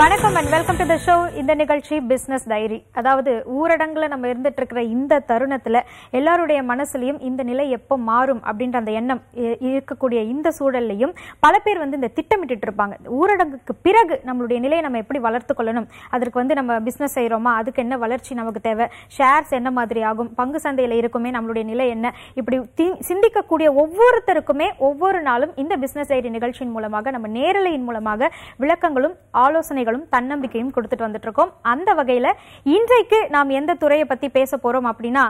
வணக்கம் and welcome to the show இந்த நிகழ்ச்சி பிஸ்னஸ் டைரி அதாவது ஊரடங்குல நம்ம இருந்துட்டு இருக்கிற இந்த தருணத்துல எல்லாருடைய மனசுலயும் இந்த நிலை எப்போ மாறும் அப்படின்ற அந்த எண்ணம் இருக்கக்கூடிய இந்த சூழல்லையும் பல பேர் வந்து இந்த திட்டமிட்டு இருப்பாங்க ஊரடங்குக்கு பிறகு நம்மளுடைய நிலையை நம்ம எப்படி வளர்த்து கொள்ளணும் அதற்கு வந்து நம்ம பிஸ்னஸ் செய்கிறோமா அதுக்கு என்ன வளர்ச்சி நமக்கு தேவை ஷேர்ஸ் என்ன மாதிரி ஆகும் பங்கு சந்தையில் இருக்குமே நம்மளுடைய நிலை என்ன இப்படி சிந்திக்கக்கூடிய ஒவ்வொருத்தருக்குமே ஒவ்வொரு நாளும் இந்த பிஸ்னஸ் டைரி நிகழ்ச்சியின் மூலமாக நம்ம நேரலையின் மூலமாக விளக்கங்களும் ஆலோசனை ஆலோசனைகளும் தன்னம்பிக்கையும் கொடுத்துட்டு வந்துட்டு இருக்கோம் அந்த வகையில இன்றைக்கு நாம் எந்த துறையை பத்தி பேச போறோம் அப்படின்னா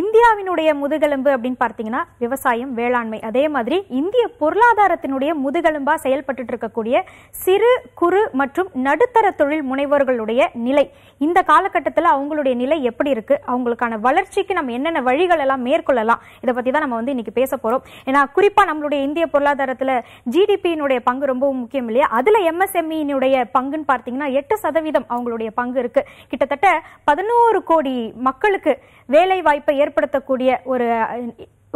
இந்தியாவினுடைய முதுகெலும்பு அப்படின்னு பார்த்தீங்கன்னா விவசாயம் வேளாண்மை அதே மாதிரி இந்திய பொருளாதாரத்தினுடைய முதுகெலும்பா செயல்பட்டு இருக்கக்கூடிய சிறு குறு மற்றும் நடுத்தர தொழில் முனைவோர்களுடைய நிலை இந்த காலகட்டத்தில் அவங்களுடைய நிலை எப்படி இருக்கு அவங்களுக்கான வளர்ச்சிக்கு நம்ம என்னென்ன வழிகள் எல்லாம் மேற்கொள்ளலாம் இதை பத்தி தான் நம்ம வந்து இன்னைக்கு பேச போறோம் ஏன்னா குறிப்பா நம்மளுடைய இந்திய பொருளாதாரத்தில் ஜிடிபியினுடைய பங்கு ரொம்ப முக்கியம் இல்லையா அதுல எம்எஸ்எம்இனுடைய e பங்கு பங்குன்னு பார்த்தீங்கன்னா எட்டு சதவீதம் அவங்களுடைய பங்கு இருக்கு கிட்டத்தட்ட பதினோரு கோடி மக்களுக்கு வேலை வாய்ப்பை ஏற்படுத்தக்கூடிய ஒரு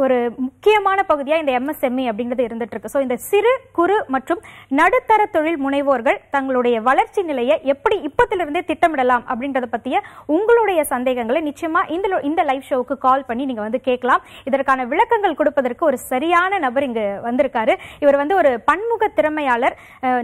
ஒரு முக்கியமான பகுதியாக இந்த எம்எஸ்எம்இ e அப்படிங்கிறது இருந்துட்டு இருக்கு ஸோ இந்த சிறு குறு மற்றும் நடுத்தர தொழில் முனைவோர்கள் தங்களுடைய வளர்ச்சி நிலையை எப்படி இப்பத்திலிருந்தே திட்டமிடலாம் அப்படின்றத பற்றிய உங்களுடைய சந்தேகங்களை நிச்சயமாக இந்த இந்த லைவ் ஷோவுக்கு கால் பண்ணி நீங்கள் வந்து கேட்கலாம் இதற்கான விளக்கங்கள் கொடுப்பதற்கு ஒரு சரியான நபர் இங்கு வந்திருக்காரு இவர் வந்து ஒரு பன்முக திறமையாளர்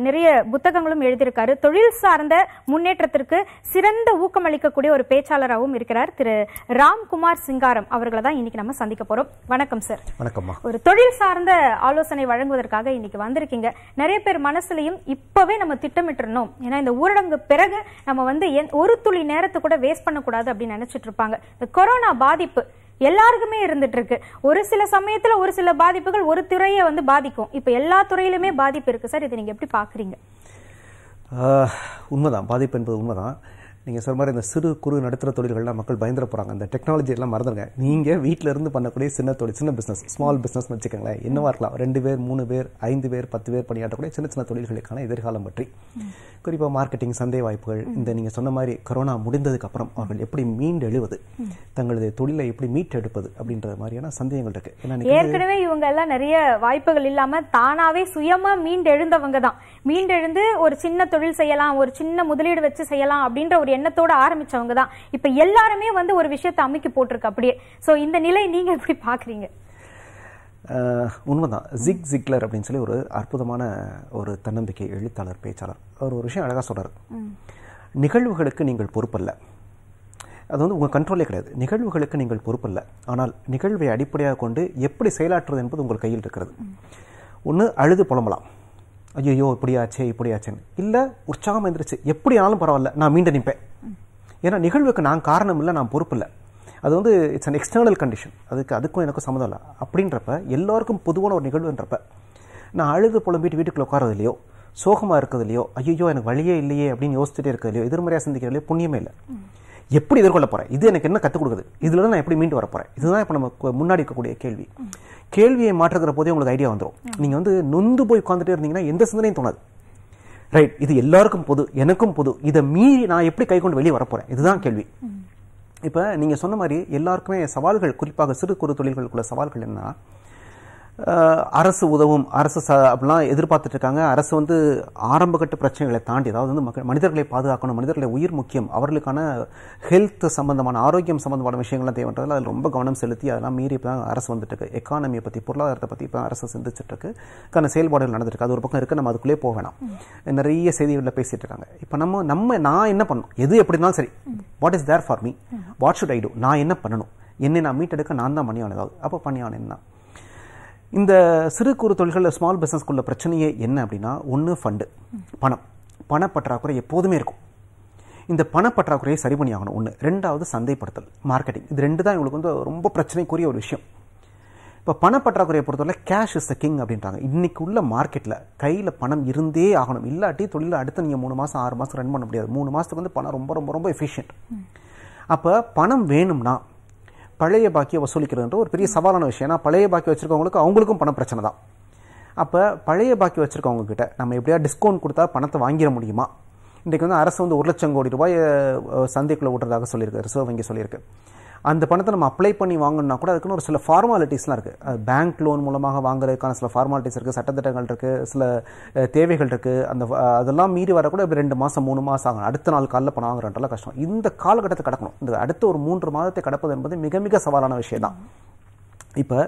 நிறைய புத்தகங்களும் எழுதியிருக்காரு தொழில் சார்ந்த முன்னேற்றத்திற்கு சிறந்த ஊக்கமளிக்கக்கூடிய ஒரு பேச்சாளராகவும் இருக்கிறார் திரு ராம்குமார் சிங்காரம் அவர்களை தான் இன்னைக்கு நம்ம சந்திக்க போகிறோம் வணக்கம் சார் வணக்கம்மா ஒரு தொழில் சார்ந்த ஆலோசனை வழங்குவதற்காக இன்னைக்கு வந்திருக்கீங்க நிறைய பேர் மனசுலையும் இப்பவே நம்ம திட்டமிட்டுறணும் ஏன்னா இந்த ஊரடங்கு பிறகு நம்ம வந்து ஒரு துளி நேரத்தை கூட வேஸ்ட் பண்ணக்கூடாது அப்படின்னு நினைச்சிட்டு இருப்பாங்க இந்த கொரோனா பாதிப்பு எல்லாருக்குமே இருந்துட்டு இருக்கு ஒரு சில சமயத்துல ஒரு சில பாதிப்புகள் ஒரு துறையை வந்து பாதிக்கும் இப்ப எல்லா துறையிலுமே பாதிப்பு இருக்கு சார் இதை நீங்க எப்படி பாக்குறீங்க உண்மைதான் பாதிப்பு என்பது உண்மைதான் நீங்கள் சொல்கிற மாதிரி இந்த சிறு குறு நடுத்தர தொழில்கள்லாம் மக்கள் பயந்துட போகிறாங்க அந்த டெக்னாலஜி எல்லாம் மறந்துடுங்க நீங்கள் வீட்டிலேருந்து பண்ணக்கூடிய சின்ன தொழில் சின்ன பிஸ்னஸ் ஸ்மால் பிஸ்னஸ்னு வச்சுக்கோங்களேன் என்னவாக இருக்கலாம் ரெண்டு பேர் மூணு பேர் ஐந்து பேர் பத்து பேர் பணியாற்றக்கூடிய சின்ன சின்ன தொழில்களுக்கான எதிர்காலம் பற்றி குறிப்பாக மார்க்கெட்டிங் சந்தை வாய்ப்புகள் இந்த நீங்கள் சொன்ன மாதிரி கொரோனா முடிந்ததுக்கு அப்புறம் அவர்கள் எப்படி மீண்டு எழுவது தங்களது தொழிலை எப்படி மீட்டெடுப்பது அப்படின்ற மாதிரியான சந்தேகங்கள் இருக்கு ஏற்கனவே இவங்க எல்லாம் நிறைய வாய்ப்புகள் இல்லாமல் தானாகவே சுயமாக மீண்டு எழுந்தவங்க தான் மீண்டெழுந்து ஒரு சின்ன தொழில் செய்யலாம் ஒரு சின்ன முதலீடு வச்சு செய்யலாம் அப்படின்ற ஒரு எண்ணத்தோட ஆரம்பிச்சவங்க தான் இப்ப எல்லாருமே வந்து ஒரு விஷயத்தை அமைக்கி போட்டிருக்கு அப்படியே ஸோ இந்த நிலை நீங்க எப்படி பாக்குறீங்க உண்மைதான் ஜிக் ஜிக்லர் அப்படின்னு சொல்லி ஒரு அற்புதமான ஒரு தன்னம்பிக்கை எழுத்தாளர் பேச்சாளர் அவர் ஒரு விஷயம் அழகாக சொல்கிறார் நிகழ்வுகளுக்கு நீங்கள் பொறுப்பல்ல அது வந்து உங்கள் கண்ட்ரோலே கிடையாது நிகழ்வுகளுக்கு நீங்கள் பொறுப்பல்ல ஆனால் நிகழ்வை அடிப்படையாக கொண்டு எப்படி செயலாற்றுவது என்பது உங்கள் கையில் இருக்கிறது ஒன்று அழுது புலம்பலாம் ஐயோ இப்படியாச்சே இப்படியாச்சேன்னு இல்லை உற்சாகம் எப்படி ஆனாலும் பரவாயில்ல நான் மீண்டும் நிற்பேன் ஏன்னா நிகழ்வுக்கு நான் காரணம் இல்லை நான் பொறுப்பு இல்லை அது வந்து இட்ஸ் அன் எக்ஸ்டர்னல் கண்டிஷன் அதுக்கு அதுக்கும் எனக்கும் சம்மந்தம் இல்லை அப்படின்றப்ப எல்லாருக்கும் பொதுவான ஒரு நிகழ்வுன்றப்ப நான் அழுது புலம்பிட்டு வீட்டுக்குள்ள உட்காரது இல்லையோ சோகமாக இருக்கிறது இல்லையோ ஐயோ எனக்கு வழியே இல்லையே அப்படின்னு யோசிச்சுட்டே இருக்கிறது இல்லையோ எதிர்மறையாக சிந்திக்கிறதுலையோ புண்ணியமே இல்லை எப்படி எதிர்கொள்ள போகிறேன் இது எனக்கு என்ன கற்றுக் கொடுக்குது இதில் நான் எப்படி மீண்டு வர போகிறேன் இதுதான் இப்போ நம்ம முன்னாடி இருக்கக்கூடிய கேள்வி கேள்வியை மாற்றுகிற போதே உங்களுக்கு ஐடியா வந்துடும் நீங்கள் வந்து நொந்து போய் உட்காந்துட்டே இருந்தீங்கன்னா எந்த சிந்தனையும் தோணாது ரைட் இது எல்லாருக்கும் பொது எனக்கும் பொது இதை மீறி நான் எப்படி கை கொண்டு வெளியே வரப்போகிறேன் இதுதான் கேள்வி இப்போ நீங்கள் சொன்ன மாதிரி எல்லாருக்குமே சவால்கள் குறிப்பாக சிறு குறு தொழில்களுக்குள்ள சவால்கள் என்னன்னா அரசு உதவும் அரசு அப்படிலாம் எதிர்பார்த்துட்டு இருக்காங்க அரசு வந்து ஆரம்பகட்ட பிரச்சனைகளை தாண்டி அதாவது வந்து மக்கள் மனிதர்களை பாதுகாக்கணும் மனிதர்களை உயிர் முக்கியம் அவர்களுக்கான ஹெல்த் சம்பந்தமான ஆரோக்கியம் சம்பந்தமான விஷயங்கள்லாம் தேவைன்றதில் அதில் ரொம்ப கவனம் செலுத்தி அதெல்லாம் மீறி இப்போ தான் அரசு வந்துட்டு இருக்கு எக்கானமியை பற்றி பொருளாதாரத்தை பற்றி இப்போ அரசு சிந்திச்சுட்டு இருக்கு செயல்பாடுகள் நடந்துருக்கு அது ஒரு பக்கம் இருக்குது நம்ம அதுக்குள்ளே போக வேணாம் நிறைய செய்திகளில் பேசிட்டு இருக்காங்க இப்போ நம்ம நம்ம நான் என்ன பண்ணணும் எது எப்படி இருந்தாலும் சரி what is there for me what should I do நான் என்ன பண்ணணும் என்னை நான் மீட்டெடுக்க நான் தான் பண்ணியானதாவது அப்போ பண்ணியானேன் தான் இந்த சிறு குறு தொழில்களில் ஸ்மால் பிஸ்னஸ்க்குள்ள பிரச்சனையே என்ன அப்படின்னா ஒன்று ஃபண்டு பணம் பணப்பற்றாக்குறை எப்போதுமே இருக்கும் இந்த பணப்பற்றாக்குறையை சரி பண்ணி ஆகணும் ஒன்று ரெண்டாவது சந்தைப்படுத்தல் மார்க்கெட்டிங் இது ரெண்டு தான் இவங்களுக்கு வந்து ரொம்ப பிரச்சனைக்குரிய ஒரு விஷயம் இப்போ பணப்பற்றாக்குறையை பொறுத்தவரை கேஷ் இஸ் த கிங் அப்படின்றாங்க இன்றைக்கு உள்ள மார்க்கெட்டில் கையில் பணம் இருந்தே ஆகணும் இல்லாட்டி தொழிலில் அடுத்து நீங்கள் மூணு மாதம் ஆறு மாதம் ரன் பண்ண முடியாது மூணு மாதத்துக்கு வந்து பணம் ரொம்ப ரொம்ப ரொம்ப எஃபிஷியன்ட் அப்போ பணம் வேணும்னா பழைய பாக்கியை வசூலிக்கிறதுன்ற ஒரு பெரிய சவாலான விஷயம் ஏன்னா பழைய பாக்கி வச்சிருக்கவங்களுக்கு அவங்களுக்கும் பண பிரச்சனை தான் அப்போ பழைய பாக்கி வச்சிருக்கவங்க கிட்ட நம்ம எப்படியா டிஸ்கவுண்ட் கொடுத்தா பணத்தை வாங்கிட முடியுமா இன்றைக்கு வந்து அரசு வந்து ஒரு லட்சம் கோடி ரூபாய் சந்தைக்குள்ளே விட்டுறதாக சொல்லியிருக்கு ரிசர்வ் வங்கி சொல்லியிருக்கு அந்த பணத்தை நம்ம அப்ளை பண்ணி வாங்கணும்னா கூட அதுக்குன்னு ஒரு சில ஃபார்மாலிட்டிஸ்லாம் இருக்குது பேங்க் லோன் மூலமாக வாங்குறதுக்கான சில ஃபார்மாலிட்டிஸ் இருக்குது சட்டத்திட்டங்கள் இருக்குது சில தேவைகள் இருக்குது அந்த அதெல்லாம் மீறி வர கூட ரெண்டு மாதம் மூணு மாதம் ஆகும் அடுத்த நாள் காலில் பணம் வாங்குறன்றலாம் கஷ்டம் இந்த காலகட்டத்தை கடக்கணும் இந்த அடுத்த ஒரு மூன்று மாதத்தை கடப்பது என்பது மிக மிக சவாலான விஷயம் தான் இப்போ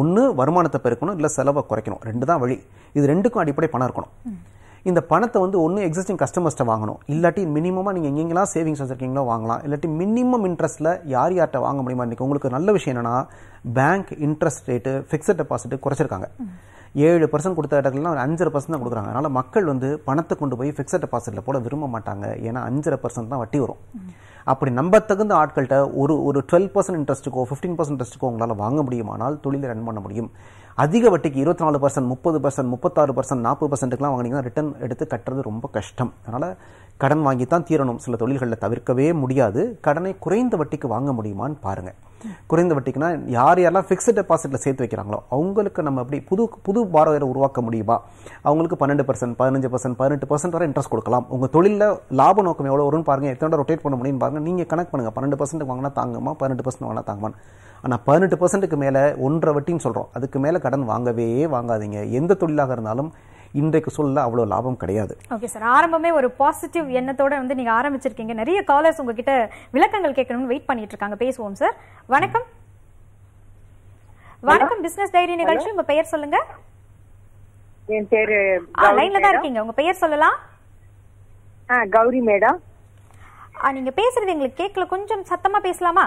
ஒன்று வருமானத்தை பெருக்கணும் இல்லை செலவை குறைக்கணும் ரெண்டு தான் வழி இது ரெண்டுக்கும் அடிப்படை பணம் இருக்கணும் இந்த பணத்தை வந்து ஒன்று எக்ஸிஸ்டிங் கஸ்டமர்ஸ்ட்டை வாங்கணும் இல்லாட்டி மினிமமாக நீங்கள் எங்கெங்கெல்லாம் சேவிங்ஸ் வச்சுருக்கீங்களோ வாங்கலாம் இல்லாட்டி மினிமம் இன்ட்ரெஸ்ட்டில் யார் யார்கிட்ட வாங்க முடியுமா இன்றைக்கி உங்களுக்கு நல்ல விஷயம் என்னென்னா bank interest rate fixed deposit குறைச்சிருக்காங்க ஏழு பர்சன்ட் கொடுத்த இடத்துலலாம் ஒரு அஞ்சரை பர்சன்ட் தான் கொடுக்குறாங்க அதனால் மக்கள் வந்து பணத்தை கொண்டு போய் ஃபிக்ஸட் டெபாசிட்டில் போட விரும்ப மாட்டாங்க ஏன்னா அஞ்சரை பர்சன்ட் தான் வட்டி வரும் அப்படி நம்ப தகுந்த ஆட்கள்கிட்ட ஒரு ஒரு டுவெல் பர்சன்ட் இன்ட்ரெஸ்ட்டுக்கோ ஃபிஃப்டீன் பர்சன்ட் இன்ட்ரெஸ்ட்டுக்கோ உங்களால் வாங்க முடியுமானால் தொழிலை ரன் பண்ண முடியும் அதிக வட்டிக்கு இருபத்தி நாலு பர்சன்ட் முப்பது பர்சன்ட் முப்பத்தாறு பர்சன்ட் நாற்பது பர்சன்ட்டுக்குலாம் வாங்கினீங்கன்னா ரிட்டன் எடுத்து கட்டுறது ரொம்ப கஷ்டம் அதனால் கடன் வாங்கி தான் தீரணும் சில தொழில்களில் தவிர்க்கவே முடியாது கடனை குறைந்த வட்டிக்கு வாங்க முடியுமான்னு பாருங்கள் குறைந்த வட்டிக்குன்னா யார் யாரெல்லாம் ஃபிக்ஸ்ட் டெபாசிட்டில் சேர்த்து வைக்கிறாங்களோ அவங்களுக்கு நம்ம அப்படி புது புது பாரோயரை உருவாக்க முடியுமா அவங்களுக்கு பன்னெண்டு பர்சன்ட் பதினஞ்சு பர்சன்ட் பதினெட்டு பர்சன்ட் வரை இன்ட்ரெஸ்ட் கொடுக்கலாம் உங்கள் தொழிலில் லாப நோக்கம் எவ்வளோ வரும்னு பாருங்கள் எத்தனை ரொட்டேட் பண்ண முடியும்னு பாருங்கள் நீங்கள் கணக்கு பண்ணுங்கள் பன்னெண்டு பர்சன்ட் வாங்கினா தாங்குமா பன்னெண்டு பர்சன்ட் வாங்கினா தாங்கம்மா ஆனால் பதினெட்டு பர்சன்ட்டுக்கு மேலே ஒன்றரை வட்டின்னு சொல்கிறோம் அதுக்கு மேலே கடன் வாங்கவே வாங்காதீங்க எந்த தொழிலாக இருந்தாலும் இன்றைக்கு சொல்ல அவ்வளோ லாபம் கிடையாது ஓகே சார் ஆரம்பமே ஒரு பாசிட்டிவ் எண்ணத்தோட வந்து நீங்கள் ஆரம்பிச்சிருக்கீங்க நிறைய காலர்ஸ் உங்ககிட்ட விளக்கங்கள் கேட்கணும்னு வெயிட் பண்ணிட்டு இருக்காங்க பேசுவோம் சார் வணக்கம் வணக்கம் பிசினஸ் டைரி நிகழ்ச்சி உங்க பெயர் சொல்லுங்க என் லைன்ல தான் இருக்கீங்க உங்க பெயர் சொல்லலாம் கௌரி மேடம் நீங்க பேசுறது எங்களுக்கு கேட்கல கொஞ்சம் சத்தமா பேசலாமா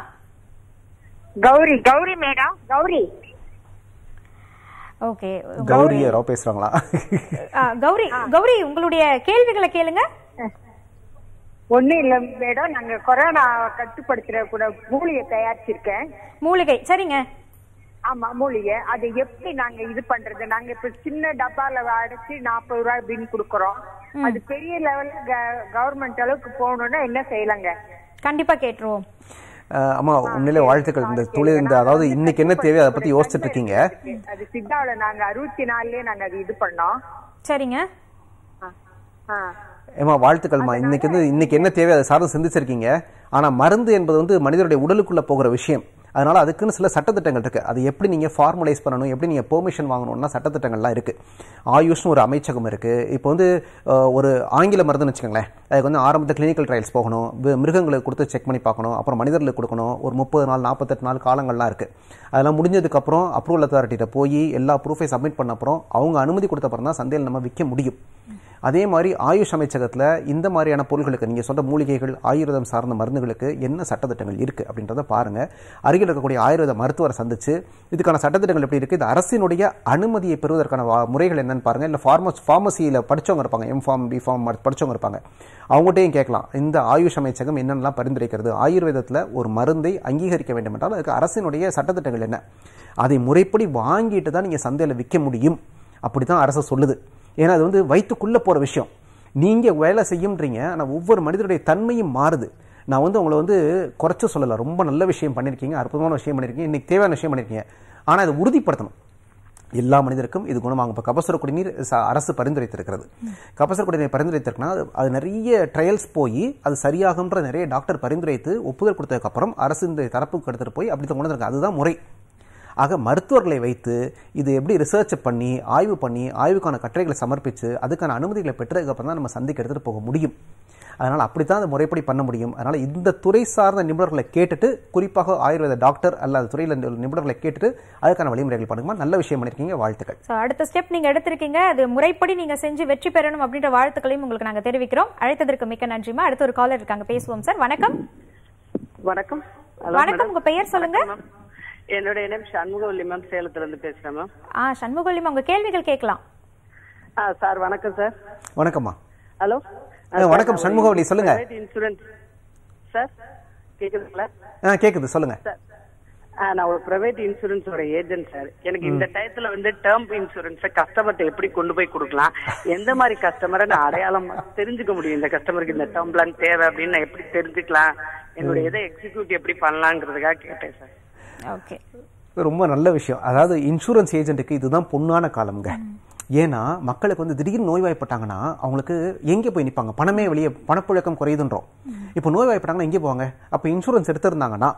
கௌரி கௌரி மேடம் கௌரி ஓகே கௌரி யாரோ பேசுறாங்களா கௌரி கௌரி உங்களுடைய கேள்விகளை கேளுங்க ஒண்ணு இல்ல மேடம் நாங்க கொரோனா கட்டுப்படுத்துற கூட மூலிகை தயாரிச்சிருக்கேன் மூலிகை சரிங்க ஆமா மூலிகை அது எப்படி நாங்க இது பண்றது நாங்க இப்ப சின்ன டப்பால அடைச்சு நாற்பது ரூபாய் பின் குடுக்கறோம் அது பெரிய லெவல்ல கவர்மெண்ட் அளவுக்கு போகணும்னா என்ன செய்யலாங்க கண்டிப்பா கேட்டுருவோம் அம்மா உண்மையிலே வாழ்த்துக்கள் இந்த தொழில் இந்த அதாவது இன்னைக்கு என்ன தேவை அதை பத்தி யோசிச்சுட்டு இருக்கீங்க அது சித்தாவில நாங்க அறுபத்தி நாலுலயே நாங்க அது இது பண்ணோம் சரிங்க ஏமா வாழ்த்துக்கள்மா இன்னைக்கு வந்து இன்னைக்கு என்ன தேவை அதை சார்ந்து சிந்திச்சிருக்கீங்க ஆனா மருந்து என்பது வந்து மனிதனுடைய உடலுக்குள்ள போகிற விஷயம் அதனால் அதுக்குன்னு சில சட்டத்திட்டங்கள் இருக்குது அது எப்படி நீங்கள் ஃபார்முலைஸ் பண்ணணும் எப்படி நீங்கள் பெர்மிஷன் வாங்கணும்னா சட்டத்திட்டங்கள்லாம் இருக்குது ஆயுஷ்னு ஒரு அமைச்சகம் இருக்குது இப்போ வந்து ஒரு ஆங்கில மருந்துன்னு வச்சுக்கோங்களேன் அதுக்கு வந்து ஆரம்பத்தில் கிளினிக்கல் ட்ரையல்ஸ் போகணும் மிருகங்களுக்கு கொடுத்து செக் பண்ணி பார்க்கணும் அப்புறம் மனிதர்களுக்கு கொடுக்கணும் ஒரு முப்பது நாள் நாற்பத்தெட்டு நாள் காலங்கள்லாம் இருக்குது அதெல்லாம் முடிஞ்சதுக்கப்புறம் அப்ரூவல் அத்தாரிட்டியிட்ட போய் எல்லா ப்ரூஃபை சப்மிட் பண்ண அப்புறம் அவங்க அனுமதி கொடுத்தப்புறம் தான் சந்தையில் நம்ம விற்க முடியும் அதே மாதிரி ஆயுஷ் அமைச்சகத்தில் இந்த மாதிரியான பொருள்களுக்கு நீங்கள் சொந்த மூலிகைகள் ஆயுர்வேதம் சார்ந்த மருந்துகளுக்கு என்ன சட்டத்திட்டங்கள் இருக்குது அப்படின்றத பாருங்கள் அருகில் இருக்கக்கூடிய ஆயுர்வேத மருத்துவரை சந்தித்து இதுக்கான சட்டத்திட்டங்கள் எப்படி இருக்குது இது அரசினுடைய அனுமதியை பெறுவதற்கான முறைகள் என்னென்னு பாருங்கள் இல்லை ஃபார்மஸ் ஃபார்மசியில் படித்தவங்க இருப்பாங்க எம்ஃபார்ம் பிஃபார்ம் படித்தவங்க இருப்பாங்க அவங்கள்ட்டையும் கேட்கலாம் இந்த ஆயுஷ் அமைச்சகம் என்னென்னலாம் பரிந்துரைக்கிறது ஆயுர்வேதத்தில் ஒரு மருந்தை அங்கீகரிக்க வேண்டும் என்றால் அதுக்கு அரசினுடைய சட்டத்திட்டங்கள் என்ன அதை முறைப்படி வாங்கிட்டு தான் நீங்கள் சந்தையில் விற்க முடியும் அப்படி தான் அரசு சொல்லுது ஏன்னா அது வந்து வயிற்றுக்குள்ளே போகிற விஷயம் நீங்கள் வேலை செய்யுன்றீங்க ஆனால் ஒவ்வொரு மனிதனுடைய தன்மையும் மாறுது நான் வந்து உங்களை வந்து குறைச்ச சொல்லலை ரொம்ப நல்ல விஷயம் பண்ணியிருக்கீங்க அற்புதமான விஷயம் பண்ணியிருக்கீங்க இன்றைக்கி தேவையான விஷயம் பண்ணியிருக்கீங்க ஆனால் அதை உறுதிப்படுத்தணும் எல்லா மனிதருக்கும் இது குணமாகும் இப்போ கபசுர குடிநீர் அரசு பரிந்துரைத்திருக்கிறது கபசுர குடிநீர் பரிந்துரைத்திருக்குன்னா அது நிறைய ட்ரையல்ஸ் போய் அது சரியாகுன்ற நிறைய டாக்டர் பரிந்துரைத்து ஒப்புதல் கொடுத்ததுக்கப்புறம் அரசு இந்த தரப்புக்கு எடுத்துகிட்டு போய் அப்படி கொண்டு அதுதான் முறை ஆக மருத்துவர்களை வைத்து இது எப்படி ரிசர்ச் பண்ணி ஆய்வு பண்ணி ஆய்வுக்கான கட்டுரைகளை சமர்ப்பித்து அதுக்கான அனுமதிகளை பெற்றதுக்கப்புறம் தான் நம்ம சந்திக்க எடுத்துகிட்டு போக முடியும் அதனால் அப்படி தான் அந்த முறைப்படி பண்ண முடியும் அதனால் இந்த துறை சார்ந்த நிபுணர்களை கேட்டுட்டு குறிப்பாக ஆயுர்வேத டாக்டர் அல்லது துறையில் நிபுணர்களை கேட்டுட்டு அதுக்கான வழிமுறைகள் பண்ணுமா நல்ல விஷயம் பண்ணியிருக்கீங்க வாழ்த்துக்கள் ஸோ அடுத்த ஸ்டெப் நீங்கள் எடுத்திருக்கீங்க அது முறைப்படி நீங்கள் செஞ்சு வெற்றி பெறணும் அப்படின்ற வாழ்த்துக்களையும் உங்களுக்கு நாங்கள் தெரிவிக்கிறோம் அழைத்ததற்கு மிக்க நன்றிமா அடுத்த ஒரு காலர் இருக்காங்க பேசுவோம் சார் வணக்கம் வணக்கம் வணக்கம் உங்க பெயர் சொல்லுங்க என்னுடைய நேம் சண்முகவல்லி மேம் சேலத்துல இருந்து பேசுறேன் மேம் ஆ சண்முகவல்லி உங்க கேள்விகள் கேட்கலாம் ஆ சார் வணக்கம் சார் வணக்கம்மா ஹலோ வணக்கம் சண்முகவல்லி சொல்லுங்க இன்சூரன்ஸ் சார் கேக்குதுங்களா ஆ கேக்குது சொல்லுங்க நான் ஒரு பிரைவேட் இன்சூரன்ஸோட ஏஜென்ட் சார் எனக்கு இந்த டயத்துல வந்து டேர்ம் இன்சூரன்ஸ் கஸ்டமர்ட்ட எப்படி கொண்டு போய் கொடுக்கலாம் எந்த மாதிரி கஸ்டமரை நான் அடையாளம் தெரிஞ்சுக்க முடியும் இந்த கஸ்டமருக்கு இந்த டேர்ம் பிளான் தேவை அப்படின்னு நான் எப்படி தெரிஞ்சுக்கலாம் என்னுடைய இதை எக்ஸிக்யூட் எப்படி பண்ணலாங்கிறதுக்காக கேட்டேன் சார் ஓகே ரொம்ப நல்ல விஷயம் அதாவது இன்சூரன்ஸ் ஏஜென்ட்டுக்கு இதுதான் பொண்ணான காலம்ங்க ஏன்னா மக்களுக்கு வந்து திடீர்னு நோய்வாய்ப்பட்டாங்கன்னா அவங்களுக்கு எங்கே போய் நிற்பாங்க பணமே வெளியே பணப்புழக்கம் குறையுதுன்றோம் இப்போ நோய்வாய்ப்பட்டாங்கன்னா எங்கே போவாங்க அப்போ இன்சூரன்ஸ் எடுத்திருந்தாங்கன்னா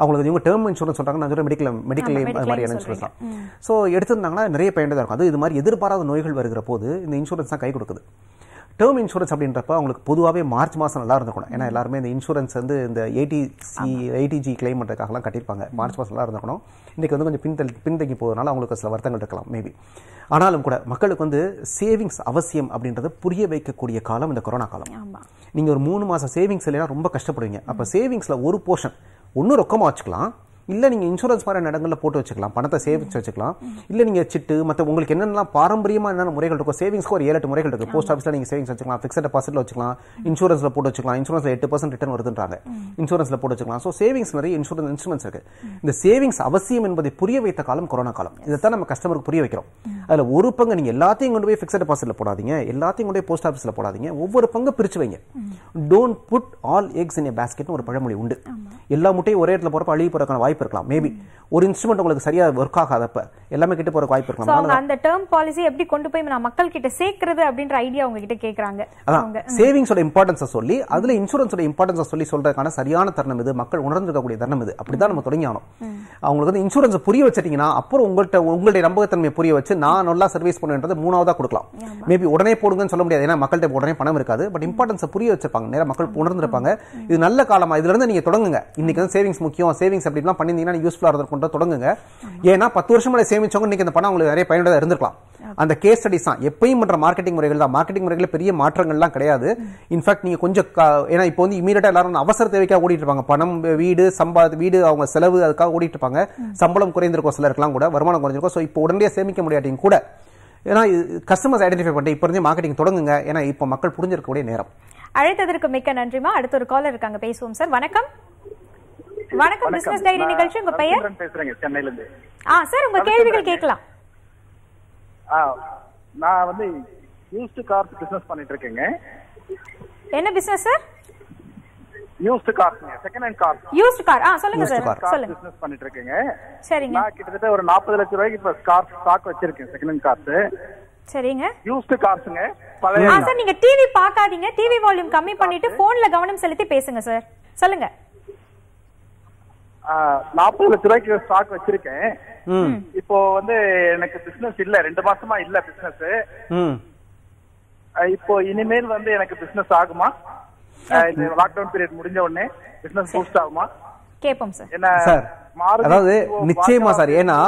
அவங்களுக்கு இவங்க டேர்ம் இன்சூரன்ஸ் சொல்றாங்க நான் மெடிக்கல் மெடிக்கல் அது மாதிரியான இன்சூரன்ஸ் தான் ஸோ எடுத்திருந்தாங்கன்னா நிறைய பயன்பாக இருக்கும் அது இது மாதிரி எதிர்பாராத நோய்கள் வருகிற போது இந்த இன்சூரன்ஸ் தான் கை கொடுக்குது டேர்ம் இன்சூரன்ஸ் அப்படின்றப்ப அவங்களுக்கு பொதுவாகவே மார்ச் மாதம் நல்லா இருந்துக்கணும் ஏன்னா எல்லாருமே இந்த இன்சூரன்ஸ் வந்து இந்த ஏடிசி ஏடிஜி கிளைம் பண்ணுறதுக்காகலாம் கட்டியிருப்பாங்க மார்ச் மாதம் நல்லா இருந்துக்கணும் இன்றைக்கி வந்து கொஞ்சம் பின்தல் பின்தங்கி போகிறதுனால அவங்களுக்கு சில வருத்தங்கள் இருக்கலாம் மேபி ஆனாலும் கூட மக்களுக்கு வந்து சேவிங்ஸ் அவசியம் அப்படின்றத புரிய வைக்கக்கூடிய காலம் இந்த கொரோனா காலம் நீங்கள் ஒரு மூணு மாதம் சேவிங்ஸ் இல்லைன்னா ரொம்ப கஷ்டப்படுவீங்க அப்போ சேவிங்ஸில் ஒரு போர்ஷன் ஒன்றும் ரொக்கமாக வச்சுக்கலாம் இல்லை நீங்கள் இன்சூரன்ஸ் மாதிரி இடங்களில் போட்டு வச்சுக்கலாம் பணத்தை சேமிச்சு வச்சுக்கலாம் இல்லை நீங்கள் சிட்டு மற்ற உங்களுக்கு என்னென்னா பாரம்பரியமாக என்னென்ன முறைகள் இருக்கும் சேவிங்ஸ்க்கு ஒரு ஏழு எட்டு முறைகள் இருக்குது போஸ்ட் ஆஃபீஸில் நீங்கள் சேவிங்ஸ் வச்சுக்கலாம் ஃபிக்ஸட் டெபாசிட்டில் வச்சுக்கலாம் இன்சூரன்ஸில் போட்டு வச்சுக்கலாம் இன்சூரன்ஸ் எட்டு பர்சன்ட் ரிட்டர்ன் வருதுன்றாங்க இன்சூரன்ஸில் போட்டு வச்சுக்கலாம் ஸோ சேவிங்ஸ் நிறைய இன்சூரன்ஸ் இன்ஸ்ட்ருமெண்ட்ஸ் இருக்குது இந்த சேவிங்ஸ் அவசியம் என்பதை புரிய வைத்த காலம் கொரோனா காலம் இதைத்தான் நம்ம கஸ்டமருக்கு புரிய வைக்கிறோம் அதில் ஒரு பங்கு நீங்கள் எல்லாத்தையும் கொண்டு போய் ஃபிக்ஸட் டெபாசிட்டில் போடாதீங்க எல்லாத்தையும் கொண்டு போய் போஸ்ட் ஆஃபீஸில் போடாதீங்க ஒவ்வொரு பங்கு பிரிச்சு வைங்க don't put all eggs in a பேஸ்கெட்னு ஒரு பழமொழி உண்டு எல்லா முட்டையும் ஒரே இடத்துல போகிறப்ப அழிவு போகிறக்கான வாய்ப்பு இருக்கலாம் மேபி ஒரு இன்ஸ்ட்ருமெண்ட் உங்களுக்கு சரியா ஒர்க் ஆகாதப்ப எல்லாமே கிட்ட போற வாய்ப்பு இருக்கலாம் அந்த டேர்ம் பாலிசி எப்படி கொண்டு போய் நான் மக்கள் கிட்ட சேர்க்கிறது அப்படின்ற ஐடியா உங்ககிட்ட கேக்குறாங்க சேவிங்ஸோட இம்பார்ட்டன்ஸை சொல்லி அதுல இன்சூரன்ஸோட இம்பார்ட்டன்ஸை சொல்லி சொல்றதுக்கான சரியான தருணம் இது மக்கள் உணர்ந்திருக்கக்கூடிய தருணம் இது அப்படிதான் நம்ம தொடங்கி அவங்களுக்கு வந்து இன்சூரன்ஸ் புரிய வச்சிட்டீங்கன்னா அப்புறம் உங்கள்கிட்ட உங்களுடைய நம்பகத்தன்மையை புரிய வச்சு நான் நல்லா சர்வீஸ் பண்ணுன்றது மூணாவதா கொடுக்கலாம் மேபி உடனே போடுங்கன்னு சொல்ல முடியாது ஏன்னா மக்கள்கிட்ட உடனே பணம் இருக்காது பட் இம்பார்ட்டன்ஸை புரிய வச்சிருப்பாங்க நேரம் மக்கள் உணர்ந்திருப்பாங்க இது நல்ல காலமா இதுல இருந்து நீங்க தொடங்குங்க இன்னைக்கு வந்து சேவிங்ஸ் முக்கியம் சேவிங்ஸ் அப்படின்னா பண்ணியிருந்தீங்கன்னா யூஸ்ஃபுல்லாக இருந்திருக்குன்ற தொடங்குங்க ஏன்னா பத்து வருஷம் சேமிச்சவங்க இன்னைக்கு இந்த பணம் அவங்களுக்கு நிறைய பயனுள்ளதாக இருந்திருக்கலாம் அந்த கேஸ் ஸ்டடிஸ் தான் எப்பயும் பண்ற மார்க்கெட்டிங் முறைகள் தான் மார்க்கெட்டிங் முறைகள் பெரிய மாற்றங்கள்லாம் கிடையாது இன்ஃபேக்ட் hmm. நீங்க கொஞ்சம் ஏன்னா இப்போ வந்து இமீடியட்டா எல்லாரும் அவசர தேவைக்காக ஓடிட்டு இருப்பாங்க பணம் வீடு சம்பா வீடு அவங்க செலவு அதுக்காக ஓடிட்டு இருப்பாங்க hmm. சம்பளம் குறைந்திருக்கும் சிலருக்குலாம் கூட வருமானம் குறைஞ்சிருக்கும் ஸோ இப்போ உடனே சேமிக்க முடியாட்டியும் கூட ஏன்னா கஸ்டமர்ஸ் ஐடென்டிஃபை பண்ணிட்டு இப்போ இருந்தே மார்க்கெட்டிங் தொடங்குங்க ஏன்னா இப்போ மக்கள் புரிஞ்சிருக்கக்கூடிய நேரம் அழைத்ததற்கு மிக்க நன்றிமா அடுத்த ஒரு காலர் இருக்காங்க பேசுவோம் சார் வணக்கம் வணக்கம் பிசினஸ் டைரி நிகழ்ச்சி உங்க பெயர் பேசுறேங்க சென்னையில இருந்து ஆ சார் உங்க கேள்விகள் கேட்கலாம் நான் வந்து யூஸ்ட் கார் பிசினஸ் பண்ணிட்டு இருக்கேங்க என்ன business sir used car second hand car used car ஆ சொல்லுங்க சார் சொல்லுங்க பிசினஸ் பண்ணிட்டு இருக்கேங்க சரிங்க நான் கிட்டத்தட்ட ஒரு 40 லட்சம் ரூபாய்க்கு இப்ப கார் ஸ்டாக் வச்சிருக்கேன் செகண்ட் ஹேண்ட் கார் சரிங்க யூஸ்ட் கார்ஸ்ங்க பழைய சார் நீங்க டிவி பார்க்காதீங்க டிவி வால்யூம் கம்மி பண்ணிட்டு போன்ல கவனம் செலுத்தி பேசுங்க சார் சொல்லுங்க நாற்பது லட்ச ரூபாய்க்கு ஸ்டாக் வச்சிருக்கேன் இப்போ வந்து எனக்கு பிசினஸ் இல்ல ரெண்டு மாசமா இல்ல பிசினஸ் இப்போ இனிமேல் வந்து எனக்கு பிசினஸ் ஆகுமா லாக்டவுன் பீரியட் முடிஞ்ச உடனே பிசினஸ் பூஸ்ட் ஆகுமா கேப்போம் சார் என்ன அதாவது நிச்சயமா சார் ஏன்னா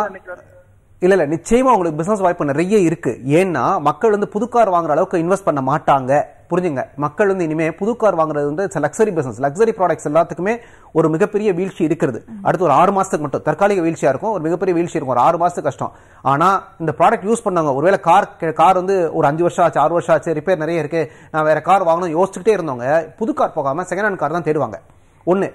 இல்லை இல்லை நிச்சயமாக உங்களுக்கு பிஸ்னஸ் வாய்ப்பு நிறைய இருக்குது ஏன்னா மக்கள் வந்து புது கார் வாங்குற அளவுக்கு இன்வெஸ்ட் பண்ண மாட்டாங்க புரிஞ்சுங்க மக்கள் வந்து இனிமேல் புது கார் வாங்குறது வந்து லக்ஸரி பிஸ்னஸ் லக்ஸரி ப்ராடக்ட்ஸ் எல்லாத்துக்குமே ஒரு மிகப்பெரிய வீழ்ச்சி இருக்கிறது அடுத்து ஒரு ஆறு மாதத்துக்கு மட்டும் தற்காலிக வீழ்ச்சியாக இருக்கும் ஒரு மிகப்பெரிய வீழ்ச்சி இருக்கும் ஒரு ஆறு மாதத்துக்கு கஷ்டம் ஆனால் இந்த ப்ராடக்ட் யூஸ் பண்ணவங்க ஒருவேளை கார் கார் வந்து ஒரு அஞ்சு வருஷம் ஆச்சு ஆறு வருஷம் ஆச்சு ரிப்பேர் நிறைய இருக்குது நான் வேறு கார் வாங்கணும் யோசிச்சுக்கிட்டே இருந்தவங்க புது கார் போகாமல் செகண்ட் ஹேண்ட் கார் தான் தேடுவாங்க ஒன்று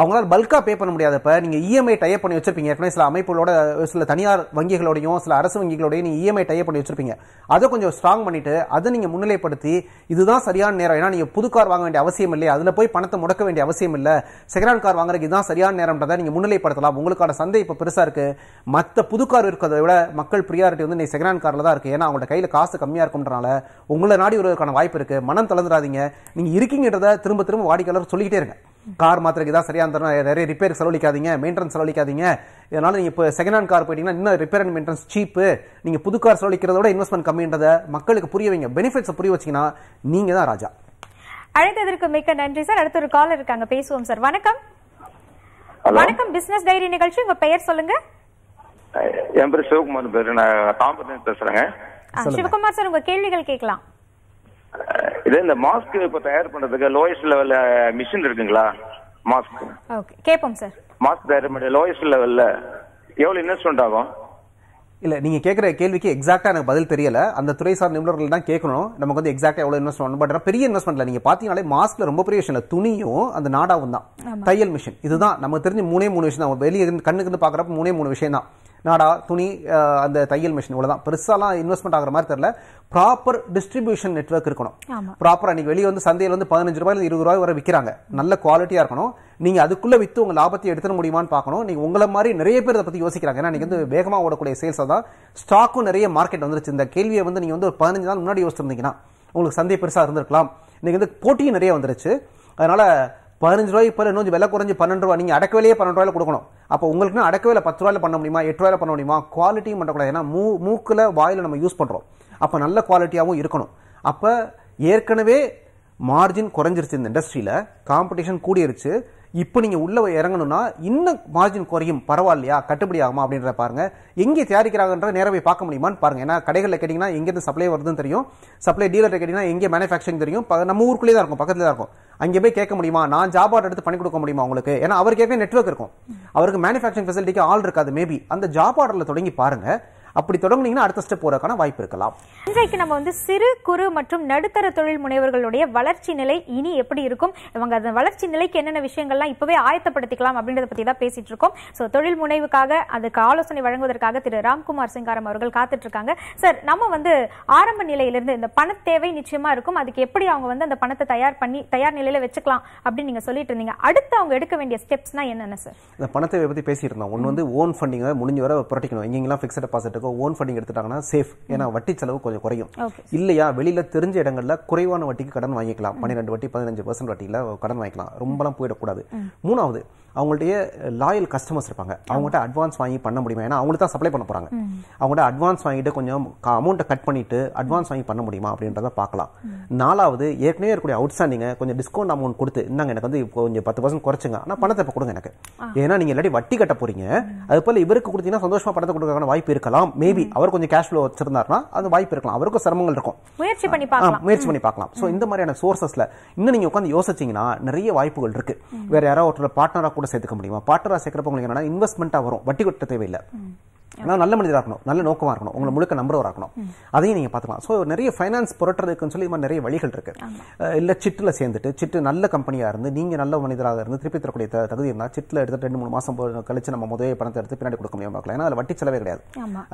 அவங்களால பல்காக பே பண்ண முடியாதப்ப நீங்கள் இஎம்ஐ டைப் பண்ணி வச்சிருப்பீங்க ஏற்கனவே சில அமைப்புகளோட சில தனியார் வங்கிகளோடையும் சில அரசு வங்கிகளோடையும் நீங்கள் இஎம்ஐ டைப் பண்ணி வச்சிருப்பீங்க அதை கொஞ்சம் ஸ்ட்ராங் பண்ணிட்டு அதை நீங்கள் முன்னிலைப்படுத்தி இதுதான் சரியான நேரம் ஏன்னா நீங்கள் புது கார் வாங்க வேண்டிய அவசியம் இல்லை அதில் போய் பணத்தை முடக்க வேண்டிய அவசியம் இல்லை செகண்ட் கார் வாங்குறதுக்கு இதுதான் சரியான நேரம்ன்றதை நீங்கள் முன்னிலைப்படுத்தலாம் உங்களுக்கான சந்தை இப்போ பெருசாக இருக்குது மற்ற புது கார் இருக்கிறத விட மக்கள் ப்ரியாரிட்டி வந்து நீங்கள் செகண்ட் ஹேண்ட் காரில் தான் இருக்குது ஏன்னா அவங்களோட கையில் காசு கம்மியாக இருக்கும்ன்றனால உங்களை நாடி வருவதற்கான வாய்ப்பு இருக்குது மனம் தளர்ந்துடாதீங்க நீங்கள் இருக்கீங்கிறத திரும்ப திரும்ப வாடிக்கையாளர் சொல்லிக்கிட்டே இருங்க கார் மாத்திரக்கு தான் சரியாக தரணும் நிறைய ரிப்பேர் செலவழிக்காதீங்க மெயின்டெனன்ஸ் செலவழிக்காதீங்க இதனால் நீங்கள் இப்போ செகண்ட் ஹேண்ட் கார் போயிட்டீங்கன்னா இன்னும் ரிப்பேர் அண்ட் மெயின்டெனன்ஸ் சீப்பு நீங்கள் புது கார் செலவழிக்கிறத விட இன்வெஸ்ட்மெண்ட் கம்மின்றதை மக்களுக்கு புரிய வைங்க பெனிஃபிட்ஸை புரிய வச்சிங்கன்னா நீங்கள் தான் ராஜா அழைத்ததற்கு மிக்க நன்றி சார் அடுத்த ஒரு கால் இருக்காங்க பேசுவோம் சார் வணக்கம் வணக்கம் பிசினஸ் டைரி நிகழ்ச்சி உங்க பெயர் சொல்லுங்க என் பேர் சிவகுமார் பேரு நான் தாம்பரத்துல பேசுறேங்க சிவகுமார் சார் உங்க கேள்விகள் கேட்கலாம் இதே இந்த மாஸ்க் இப்ப தயார் பண்றதுக்கு லோயஸ்ட் லெவல்ல மிஷின் இருக்குங்களா மாஸ்க் ஓகே கேப்போம் சார் மாஸ்க் தயார் பண்ண லோயஸ்ட் லெவல்ல எவ்வளவு இன்வெஸ்ட்மெண்ட் ஆகும் இல்ல நீங்க கேக்குற கேள்விக்கு எக்ஸாக்டா எனக்கு பதில் தெரியல அந்த துறை சார் நிபுணர்கள் தான் கேட்கணும் நமக்கு வந்து எக்ஸாக்டா எவ்வளவு இன்வெஸ்ட் பண்ணணும் பட் பெரிய இன்வெஸ்ட்மெண்ட்ல நீங்க பாத்தீங்கன்னாலே மாஸ்க்ல ரொம்ப பெரிய விஷயம் துணியும் அந்த நாடாவும் தான் தையல் மிஷின் இதுதான் நமக்கு தெரிஞ்ச மூணே மூணு விஷயம் தான் வெளியே கண்ணுக்கு இருந்து பாக்குறப்ப மூணே மூணு விஷயம் தான் நாடா துணி அந்த தையல் மிஷின் இவ்வளோதான் பெருசாலாம் இன்வெஸ்ட்மெண்ட் ஆகிற மாதிரி தெரியல ப்ராப்பர் டிஸ்ட்ரிபியூஷன் நெட்ஒர்க் இருக்கணும் ப்ராப்பராக நீங்கள் வெளியே வந்து சந்தையில் வந்து பதினஞ்சு ரூபாய் இருபது ரூபாய் வரை விற்கிறாங்க நல்ல குவாலிட்டியாக இருக்கணும் நீங்கள் அதுக்குள்ளே விற்று உங்கள் லாபத்தை எடுத்துட முடியுமான்னு பார்க்கணும் நீங்கள் உங்களை மாதிரி நிறைய பேர் இதை பற்றி யோசிக்கிறாங்க ஏன்னா நீங்கள் வந்து வேகமாக ஓடக்கூடிய சேல்ஸாக தான் ஸ்டாக்கும் நிறைய மார்க்கெட் வந்துருச்சு இந்த கேள்வியை வந்து நீங்கள் வந்து ஒரு பதினஞ்சு நாள் முன்னாடி யோசிச்சிருந்தீங்கன்னா உங்களுக்கு சந்தை பெருசாக இருந்திருக்கலாம் இன்றைக்கி வந்து போட்டியும் நிறைய வந்துருச்சு அதனால் பதினஞ்சு ரூபாய் இப்போ இன்னும் விலை குறைஞ்சி பன்னெண்டு ரூபா நீங்கள் அடக்க வேலையே பன்னெண்டு ரூபாயில் கொடுக்கணும் அப்போ உங்களுக்குன்னு அடக்கவேல பத்து ரூபாயில் பண்ண முடியுமா எட்டு ரூபாயில் பண்ண முடியுமா குவாலிட்டியும் பண்ணக்கூடாது ஏன்னா மூ மூக்கில் வாயில் நம்ம யூஸ் பண்ணுறோம் அப்போ நல்ல குவாலிட்டியாகவும் இருக்கணும் அப்போ ஏற்கனவே மார்ஜின் குறைஞ்சிருச்சு இந்த இண்டஸ்ட்ரியில் காம்படிஷன் கூடியிருச்சு இப்போ நீங்கள் உள்ளே இறங்கணும்னா இன்னும் மார்ஜின் குறையும் பரவாயில்லையா கட்டுப்படி ஆகுமா அப்படின்ற பாருங்க எங்கே தயாரிக்கிறாங்கன்ற நேரம் போய் பார்க்க முடியுமான்னு பாருங்க ஏன்னா கடைகளில் கேட்டிங்கன்னா எங்கேருந்து சப்ளை வருதுன்னு தெரியும் சப்ளை டீலர் கேட்டிங்கன்னா எங்கே மேனுஃபேக்சரிங் தெரியும் நம்ம ஊருக்குள்ளே தான் இருக்கும் பக்கத்தில் தான் இருக்கும் அங்கே போய் கேட்க முடியுமா நான் ஜாப் ஆர்டர் எடுத்து பண்ணி கொடுக்க முடியுமா உங்களுக்கு ஏன்னா அவருக்கு ஏற்கனவே நெட்ஒர்க் இருக்கும் அவருக்கு மேனுஃபேக்சரிங் ஃபெசிலிட்டிக்கு ஆள் இருக்காது மேபி அந்த ஜாப் ஆர்டரில் தொடங்கி பாருங்கள் அப்படி தொடங்குனீங்கன்னா அடுத்த ஸ்டெப் போறதுக்கான வாய்ப்பு இருக்கலாம் இன்றைக்கு நம்ம வந்து சிறு குறு மற்றும் நடுத்தர தொழில் முனைவர்களுடைய வளர்ச்சி நிலை இனி எப்படி இருக்கும் இவங்க அந்த வளர்ச்சி நிலைக்கு என்னென்ன விஷயங்கள்லாம் இப்பவே ஆயத்தப்படுத்திக்கலாம் அப்படின்றத பத்தி தான் பேசிட்டு இருக்கோம் ஸோ தொழில் முனைவுக்காக அதுக்கு ஆலோசனை வழங்குவதற்காக திரு ராம்குமார் சிங்காரம் அவர்கள் காத்துட்டு இருக்காங்க சார் நம்ம வந்து ஆரம்ப நிலையிலிருந்து இந்த பண தேவை நிச்சயமா இருக்கும் அதுக்கு எப்படி அவங்க வந்து அந்த பணத்தை தயார் பண்ணி தயார் நிலையில வச்சுக்கலாம் அப்படின்னு நீங்க சொல்லிட்டு இருந்தீங்க அடுத்து அவங்க எடுக்க வேண்டிய ஸ்டெப்ஸ்னா என்னென்ன சார் இந்த பணத்தை பத்தி பேசியிருந்தோம் ஒன்று வந்து ஓன் ஃபண்டிங்கை முடிஞ்ச வர புரட்டிக்கணும் எங்கெங்கெல்லாம் ஃபிக்ஸட் டெபாசிட் கவர்மெண்ட்டுக்கோ ஓன் ஃபண்டிங் எடுத்துட்டாங்கன்னா சேஃப் ஏன்னா வட்டி செலவு கொஞ்சம் குறையும் இல்லையா வெளியில தெரிஞ்ச இடங்கள்ல குறைவான வட்டிக்கு கடன் வாங்கிக்கலாம் பன்னிரெண்டு வட்டி பதினஞ்சு பர்சன்ட் வட்டியில கடன் வாங்கிக்கலாம் ரொம்பலாம் போயிடக்கூடாது மூணாவது அவங்கள்ட்டயே லாயல் கஸ்டமர்ஸ் இருப்பாங்க அவங்ககிட்ட அட்வான்ஸ் வாங்கி பண்ண முடியுமா ஏன்னா அவங்களுக்கு தான் சப்ளை பண்ண போறாங்க அவங்கள்ட்ட அட்வான்ஸ் வாங்கிட்டு கொஞ்சம் அமௌண்ட்டை கட் பண்ணிட்டு அட்வான்ஸ் வாங்கி பண்ண முடியுமா அப்படின்றத பார்க்கலாம் நாலாவது ஏற்கனவே இருக்கக்கூடிய அவுட்ஸ்டாண்டிங்கை கொஞ்சம் டிஸ்கவுண்ட் அமௌண்ட் கொடுத்து இந்தாங்க எனக்கு வந்து கொஞ்சம் பத்து பர்சன்ட் குறைச்சுங்க ஆனால் பணத்தை இப்போ கொடுங்க எனக்கு ஏன்னா நீங்கள் இல்லாட்டி வட்டி கட்ட போறீங்க அது போல இவருக்கு கொடுத்தீங்கன்னா சந்தோஷமா பணத்தை கொடுக்கறதுக்கான வாய்ப்பு இருக்கலாம் இருக்கலாம் மேபி அவர் கொஞ்சம் கேஷ் ஃப்ளோ வச்சிருந்தாருன்னா அது வாய்ப்பு இருக்கலாம் அவருக்கும் சிரமங்கள் இருக்கும் முயற்சி பண்ணி பார்க்கலாம் முயற்சி பண்ணி பார்க்கலாம் ஸோ இந்த மாதிரியான சோர்சஸ்ல இன்னும் நீங்க உட்காந்து யோசிச்சீங்கன்னா நிறைய வாய்ப்புகள் இருக்கு வேற யாராவது ஒருத்தர் பார்ட்னரா கூட சேர்த்துக்க முடியுமா பார்ட்னரா சேர்க்கிறப்ப உங்களுக்கு என்னன்னா இன்வெஸ்ட்மெண்ட்டா வரும் வட்டி கொட்ட தேவையில்லை ஆனால் நல்ல மனிதராக இருக்கணும் நல்ல நோக்கமாக இருக்கணும் உங்களை முழுக்க நம்புறவராக இருக்கணும் அதையும் நீங்கள் பார்த்துக்கலாம் ஸோ நிறைய ஃபைனான்ஸ் புரட்டுறதுக்குன்னு சொல்லி மாதிரி நிறைய வழிகள் இருக்கு இல்லை சிட்டில் சேர்ந்துட்டு சிட்டு நல்ல கம்பெனியாக இருந்து நீங்கள் நல்ல மனிதராக இருந்து திருப்பி தரக்கூடிய தகுதி இருந்தால் சிட்டில் எடுத்து ரெண்டு மூணு மாதம் கழிச்சு நம்ம முதவே பணத்தை எடுத்து பின்னாடி கொடுக்க முடியும் பார்க்கலாம் ஏன்னா அதில் வட்டி செலவே கிடையாது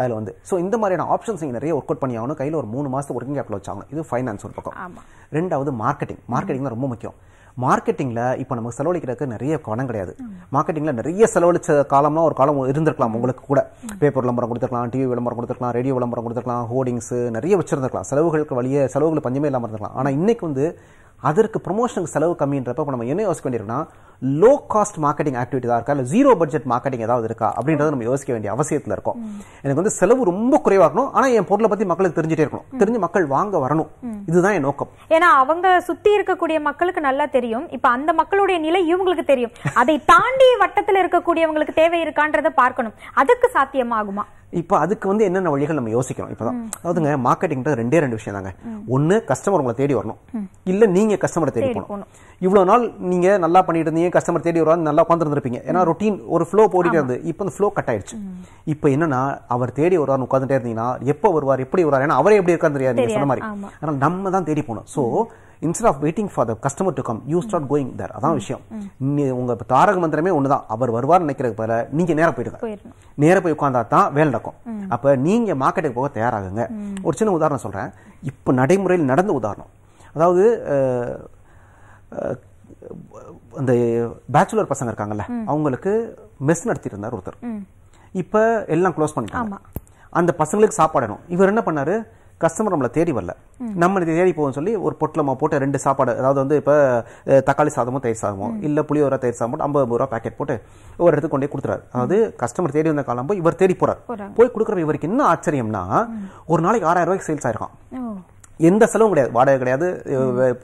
அதில் வந்து ஸோ இந்த மாதிரியான ஆப்ஷன்ஸ் நீங்கள் நிறைய ஒர்க் அவுட் பண்ணி ஆகணும் கையில் ஒரு மூணு மாதத்துக்கு ஒர்க்கிங் கேப்பில் வச்சாங்க இது ஃபைனான்ஸ் ஒரு பக்கம் ரெண்டாவது மார்க்கெட்டிங் மார்க்கெட்டிங் தான் ரொம்ப முக்கியம் மார்க்கெட்டிங்கில் இப்போ நமக்கு செலவழிக்கிறதுக்கு நிறைய காலம் கிடையாது மார்க்கெட்டிங்கில் நிறைய செலவழிச்ச காலம்லாம் ஒரு காலம் இருந்திருக்கலாம் உங்களுக்கு கூட பேப்பர் விளம்பரம் கொடுத்துருக்கலாம் டிவி விளம்பரம் கொடுத்துருக்கலாம் ரேடியோ விளம்பரம் கொடுத்துருக்கலாம் ஹோர்டிங்ஸு நிறைய வச்சுருந்துருக்கலாம் செலவுகளுக்கு வழியே செலவுகள் பஞ்சமே இல்லாமல் இருந்திருக்கலாம் ஆனால் இன்றைக்கி வந்து அதற்கு ப்ரொமோஷனுக்கு செலவு கம்மின்றப்ப நம்ம என்ன யோசிக்க வேண்டியிருக்கோம்னா லோ காஸ்ட் மார்க்கெட்டிங் ஆக்டிவிட்டி தான் இருக்கா இல்லை ஜீரோ பட்ஜெட் மார்க்கெட்டிங் ஏதாவது இருக்கா அப்படின்றத நம்ம யோசிக்க வேண்டிய அவசியத்தில் இருக்கும் எனக்கு வந்து செலவு ரொம்ப குறைவாக இருக்கணும் ஆனால் என் பொருளை பற்றி மக்களுக்கு தெரிஞ்சுட்டே இருக்கணும் தெரிஞ்சு மக்கள் வாங்க வரணும் இதுதான் என் நோக்கம் ஏன்னா அவங்க சுற்றி இருக்கக்கூடிய மக்களுக்கு நல்லா தெரியும் இப்போ அந்த மக்களுடைய நிலை இவங்களுக்கு தெரியும் அதை தாண்டி வட்டத்தில் இருக்கக்கூடியவங்களுக்கு தேவை இருக்கான்றதை பார்க்கணும் அதுக்கு சாத்தியமாகுமா இப்போ அதுக்கு வந்து என்னென்ன வழிகள் நம்ம யோசிக்கணும் இப்போ அதுங்க அதாவதுங்க ரெண்டே ரெண்டு விஷயம் தாங்க ஒன்று கஸ்டமர் உங்களை தேடி வரணும் இல்லை நீங்கள் கஸ்டமரை தேடி போகணும் இவ்வளோ நாள் நீங்கள் நல்லா பண்ணிட்டு இருந்தீங்க ஏன் கஸ்டமர் தேடி வருவாங்க நல்லா உட்காந்துருந்துருப்பீங்க ஏன்னா ரொட்டீன் ஒரு ஃப்ளோ போடிட்டு இருந்து இப்போ அந்த ஃப்ளோ கட் ஆயிடுச்சு இப்போ என்னன்னா அவர் தேடி வருவார் உட்காந்துட்டே இருந்தீங்கன்னா எப்போ வருவார் எப்படி வருவார் ஏன்னா அவரே எப்படி இருக்கான்னு தெரியாது சொன்ன மாதிரி ஆனால் நம்ம தான் தேடி போனோம் so instead of waiting for the customer to come you start going there அதான் விஷயம் உங்க தாரக மந்திரமே ஒன்று தான் அவர் வருவார் நினைக்கிறது பல நீங்க நேரம் போயிடுங்க நேரம் போய் உட்காந்தா தான் வேலை நடக்கும் அப்போ நீங்க மார்க்கெட்டுக்கு போக தயாராகுங்க ஒரு சின்ன உதாரணம் சொல்றேன் இப்போ நடைமுறையில் நடந்த உதாரணம் அதாவது அந்த பேச்சுலர் பசங்க இருக்காங்கல்ல அவங்களுக்கு மெஸ் நடத்திட்டு இருந்தார் ஒருத்தர் இப்போ எல்லாம் க்ளோஸ் பண்ணிட்டாங்க அந்த பசங்களுக்கு சாப்பாடணும் இவர் என்ன பண்ணாரு கஸ்டமர் நம்மளை தேடி வரல நம்ம இதை தேடி போகும் சொல்லி ஒரு பொட்டில் போட்டு ரெண்டு சாப்பாடு அதாவது வந்து இப்போ தக்காளி சாதமும் தயிர் சாதமோ இல்லை புளியோரா தயிர் சாதம் போட்டு ஐம்பது ரூபா பேக்கெட் போட்டு ஒரு இடத்துக்கு கொண்டே கொடுத்துறாரு அதாவது கஸ்டமர் தேடி வந்த காலம் போய் இவர் தேடி போகிறார் போய் கொடுக்குற இவருக்கு என்ன ஆச்சரியம்னா ஒரு நாளைக்கு ஆறாயிரம் ரூபாய்க்கு சேல்ஸ் ஆயிருக்கான் எந்த செலவும் கிடையாது வாடகை கிடையாது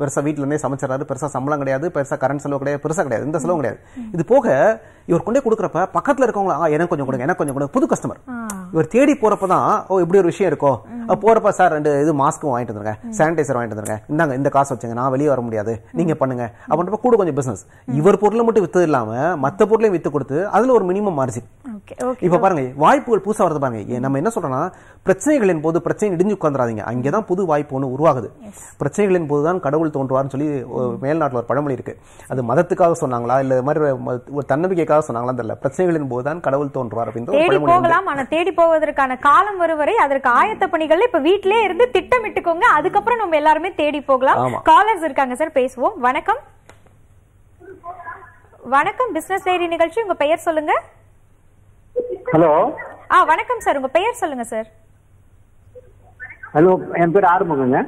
பெருசாக வீட்டிலேருந்தே சமைச்சிடறாரு பெருசாக சம்பளம் கிடையாது பெருசாக கரண்ட் செலவு கிடையாது பெருசாக கிடையாது எந்த செலவும் கிடையாது இது போக இவர் கொண்டே கொடுக்குறப்ப பக்கத்தில் இருக்கவங்கள ஆ எனக்கு கொஞ்சம் கொடுங்க எனக்கு கொஞ்சம் கொடுங்க புது கஸ்டமர் இவர் தேடி போகிறப்ப தான் ஓ இப்படி ஒரு விஷயம் இருக்கோ போகிறப்ப சார் ரெண்டு இது மாஸ்க்கும் வாங்கிட்டு வந்துருங்க சானிடைசர் வாங்கிட்டு வந்துருங்க இந்தாங்க இந்த காசு வச்சுங்க நான் வெளியே வர முடியாது நீங்கள் பண்ணுங்க அப்படின்றப்ப கூட கொஞ்சம் பிஸ்னஸ் இவர் பொருளை மட்டும் வித்தது இல்லாமல் மற்ற பொருளையும் வித்து கொடுத்து அதில் ஒரு மினிமம் மார்ஜின் இப்போ பாருங்க வாய்ப்புகள் புதுசாக வருது பாருங்க நம்ம என்ன சொல்றோம்னா பிரச்சனைகளின் போது பிரச்சனை இடிஞ்சு அங்கே தான் புது வாய்ப்பு ஒன்று உருவாகுது பிரச்சனைகளின் போது தான் கடவுள் தோன்றுவார்னு சொல்லி மேல்நாட்டில் ஒரு பழமொழி இருக்குது அது மதத்துக்காக சொன்னாங்களா இல்லை மாதிரி ஒரு தன்னம்பிக்கைக்காக சொன்னாங்களா தெரியல பிரச்சனைகளின் போதுதான் கடவுள் தோன்றுவார் அப்படின்னு தேடி போகலாம் ஆனா தேடி போவதற்கான காலம் வருவரை அதற்கு ஆயத்த பணிகள் இப்ப வீட்டிலே இருந்து திட்டமிட்டுக்கோங்க அதுக்கப்புறம் நம்ம எல்லாருமே தேடி போகலாம் காலர்ஸ் இருக்காங்க சார் பேசுவோம் வணக்கம் வணக்கம் பிசினஸ் டைரி நிகழ்ச்சி உங்க பெயர் சொல்லுங்க ஹலோ ஆ வணக்கம் சார் உங்க பெயர் சொல்லுங்க சார் ஹலோ என் பேர் ஆறுமுகங்க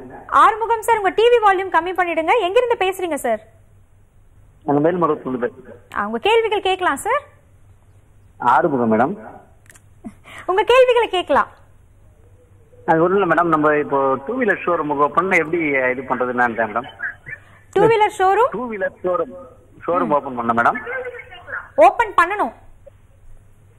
ஆறுமுகம் சார் உங்க டிவி வால்யூம் கம்மி பண்ணிடுங்க எங்க இருந்து பேசுறீங்க சார் அவங்க கேள்விகள் கேட்கலாம் சார் ஆறுமுகம் மேடம் உங்க கேள்விகளை கேட்கலாம் அது ஒண்ணு மேடம் நம்ம இப்போ டூ வீலர் ஷோரூம் ஓபன் எப்படி இது பண்றதுன்னு madam two wheeler showroom two wheeler showroom showroom open பண்ண மேடம் ஓபன் பண்ணனும்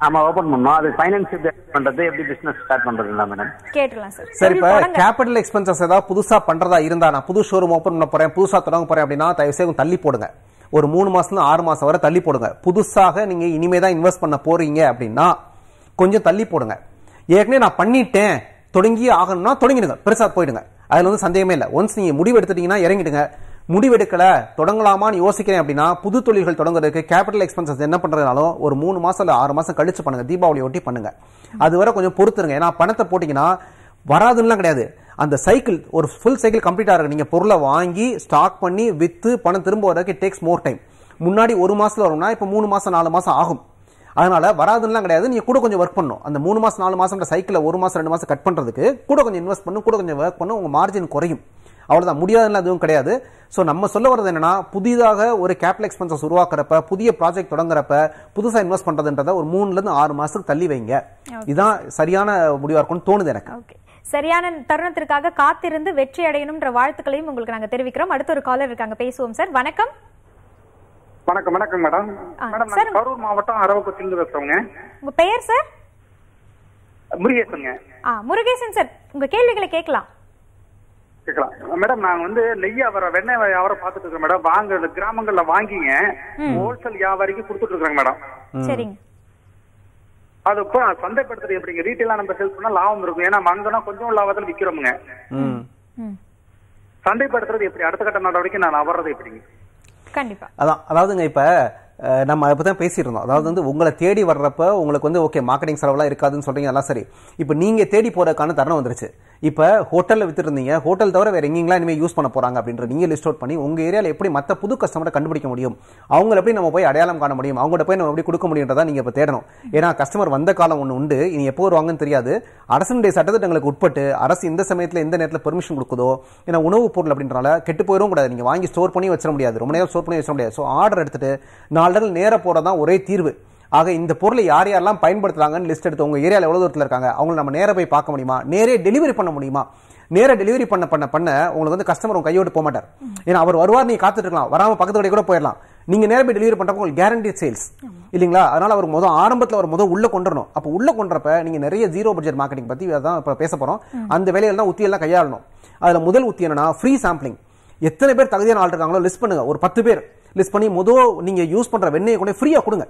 ஆமா ஓபன் பண்ணோம் அது ஃபைனான்ஸ் பண்றது எப்படி பிசினஸ் ஸ்டார்ட் பண்றது இல்ல மேடம் கேட்கலாம் சார் சரி இப்ப கேபிட்டல் எக்ஸ்பென்சஸ் ஏதாவது புதுசா பண்றதா இருந்தா நான் புது ஷோரூம் ஓபன் பண்ண போறேன் புதுசா தொடங்க போறேன் அப்படின்னா தயவு செய்து தள்ளி போடுங்க ஒரு மூணு மாதத்துலேருந்து ஆறு மாதம் வரை தள்ளி போடுங்க புதுசாக நீங்கள் இனிமே தான் இன்வெஸ்ட் பண்ண போகிறீங்க அப்படின்னா கொஞ்சம் தள்ளி போடுங்க ஏற்கனவே நான் பண்ணிட்டேன் தொடங்கி ஆகணும்னா தொடங்கிடுங்க பெருசாக போயிடுங்க அதில் வந்து சந்தேகமே இல்லை ஒன்ஸ் நீங்கள் முடிவு எடுத்துட்டீங்கன்னா இறங்கிடுங்க முடிவெடுக்கலை தொடங்கலாமான்னு யோசிக்கிறேன் அப்படின்னா புது தொழில்கள் தொடங்குறதுக்கு கேபிட்டல் எக்ஸ்பென்சஸ் என்ன பண்ணுறதுனாலும் ஒரு மூணு மாதம் இல்லை ஆறு மாதம் கழிச்சு பண்ணுங்கள் தீபாவளி ஒட்டி பண்ணுங்கள் அது வரை கொஞ்சம் பொறுத்துருங்க ஏன்னா பணத்தை போட்டிங்கன்னா வராதுன்னெலாம் கிடையாது அந்த சைக்கிள் ஒரு ஃபுல் சைக்கிள் கம்ப்ளீட் ஆகிற நீங்கள் பொருளை வாங்கி ஸ்டாக் பண்ணி விற்று பணம் திரும்ப வரதுக்கு டேக்ஸ் மோர் டைம் முன்னாடி ஒரு மாதத்தில் வரும்னா இப்போ மூணு மாதம் நாலு மாதம் ஆகும் அதனால் வராதுலாம் கிடையாது நீங்கள் கூட கொஞ்சம் ஒர்க் பண்ணும் அந்த மூணு மாதம் நாலு மாதம்ன்ற சைக்கிளில் ஒரு மாதம் ரெண்டு மாதம் கட் பண்ணுறதுக்கு கூட கொஞ்சம் இன்வெஸ்ட் பண்ணும் கூட கொஞ்சம் ஒர்க் பண்ணும் உங்கள் மார்ஜின் குறையும் அவ்வளோதான் முடியாதுன்னு அதுவும் கிடையாது ஸோ நம்ம சொல்ல வரது என்னன்னா புதிதாக ஒரு கேபிட்டல் எக்ஸ்பென்சஸ் உருவாக்குறப்ப புதிய ப்ராஜெக்ட் தொடங்குறப்ப புதுசாக இன்வெஸ்ட் பண்ணுறதுன்றத ஒரு மூணுலேருந்து ஆறு மாதத்துக்கு தள்ளி வைங்க இதுதான் சரியான முடிவாக இருக்கும்னு தோணுது எனக்கு சரியான தருணத்திற்காக காத்திருந்து வெற்றி அடையணும்ன்ற வாழ்த்துக்களையும் உங்களுக்கு நாங்க தெரிவிக்கிறோம் அடுத்த ஒரு காலர் இருக்காங்க பேசுவோம் சார் வணக்கம் வணக்கம் வணக்கம் மேடம் மேடம் சார் கரூர் மாவட்டம் அரவக்குத்திலிருந்து பேசுறவங்க உங்க பெயர் சார் முருகேசன் ஆ முருகேசன் சார் உங்க கேள்விகளை கேட்கலாம் கேட்கலாம் மேடம் நாங்க வந்து நெய் வியாபாரம் வெண்ணெய் வியாபாரம் பாத்துட்டு இருக்கோம் மேடம் வாங்க கிராமங்கள்ல வாங்கிங்க ஹோல்சேல் வியாபாரிக்கு கொடுத்துட்டு இருக்காங்க மேடம் சரிங்க அது இப்போ சந்தைப்படுத்துறது எப்படிங்க ரீட்டைலா நம்ம செல் பண்ணா லாபம் இருக்கும் ஏன்னா மந்தனா கொஞ்சம் லாபத்துல விக்கிறோமுங்க சந்தைப்படுத்துறது எப்படி அடுத்த கட்ட நடவடிக்கை நான் நவர்றது எப்படிங்க கண்டிப்பா அதான் அதாவதுங்க இப்ப நம்ம அதை தான் பேசிட்டு இருந்தோம் அதாவது வந்து உங்களை தேடி வர்றப்ப உங்களுக்கு வந்து ஓகே மார்க்கெட்டிங் செலவெல்லாம் இருக்காதுன்னு சொல்றீங்க எல்லாம் சரி இப்போ நீங்க தேடி போறதுக்கான தருணம் வந்துருச்சு இப்போ ஹோட்டலில் வித்துருந்தீங்க ஹோட்டல் தவிர வேறு எங்கெங்கெல்லாம் இனிமேல் யூஸ் பண்ண போகிறாங்க அப்படின்ற நீங்கள் லிஸ்ட் அவுட் பண்ணி உங்கள் ஏரியாவில் எப்படி மற்ற புது கஸ்டமரை கண்டுபிடிக்க முடியும் அவங்கள எப்படி நம்ம போய் அடையாளம் காண முடியும் அவங்கள்ட்ட போய் நம்ம எப்படி கொடுக்க முடியுன்றதா நீங்கள் இப்போ தேடணும் ஏன்னா கஸ்டமர் வந்த காலம் ஒன்று உண்டு இனி எப்போ வருவாங்கன்னு தெரியாது அரசனுடைய சட்டத்திட்டங்களுக்கு உட்பட்டு அரசு இந்த சமயத்தில் எந்த நேரத்தில் பெர்மிஷன் கொடுக்குதோ ஏன்னா உணவுப் பொருள் அப்படின்றனால கெட்டு போயிடும் கூடாது நீங்கள் வாங்கி ஸ்டோர் பண்ணி வச்சிட முடியாது ரொம்ப நேரம் ஸ்டோர் பண்ணி வச்சிட முடியாது ஸோ ஆர்டர் எடுத்துட்டு நாலு நேரம் போகிறதான் ஒரே தீர்வு ஆக இந்த பொருளை யார் யாரெல்லாம் பயன்படுத்துறாங்கன்னு லிஸ்ட் எடுத்து உங்கள் ஏரியாவில் எவ்வளோ தூரத்தில் இருக்காங்க அவங்களை நம்ம நேராக போய் பார்க்க முடியுமா நேரே டெலிவரி பண்ண முடியுமா நேராக டெலிவரி பண்ண பண்ண பண்ண உங்களுக்கு வந்து கஸ்டமர் உங்க கையோடு போக மாட்டார் ஏன்னா அவர் வருவார் நீங்கள் காத்துட்டு இருக்கலாம் வராமல் பக்கத்து கடை கூட போயிடலாம் நீங்கள் நேரம் போய் டெலிவரி பண்றப்ப உங்களுக்கு கேரண்டி சேல்ஸ் இல்லைங்களா அதனால் அவர் முதல் ஆரம்பத்தில் அவர் முதல் உள்ளே கொண்டுறணும் அப்போ உள்ளே கொண்டப்ப நீங்கள் நிறைய ஜீரோ பட்ஜெட் மார்க்கெட்டிங் பற்றி அதான் இப்போ பேச போறோம் அந்த வேலையில தான் உத்தியெல்லாம் கையாளணும் அதில் முதல் உத்தி என்னன்னா ஃப்ரீ சாம்பிளிங் எத்தனை பேர் தகுதியான ஆள் இருக்காங்களோ லிஸ்ட் பண்ணுங்கள் ஒரு பத்து பேர் லிஸ்ட் பண்ணி முதல் நீங்கள் யூஸ் பண்ணுற வெண்ணெயை கொண்டு ஃப்ரீயாக கொடுங்க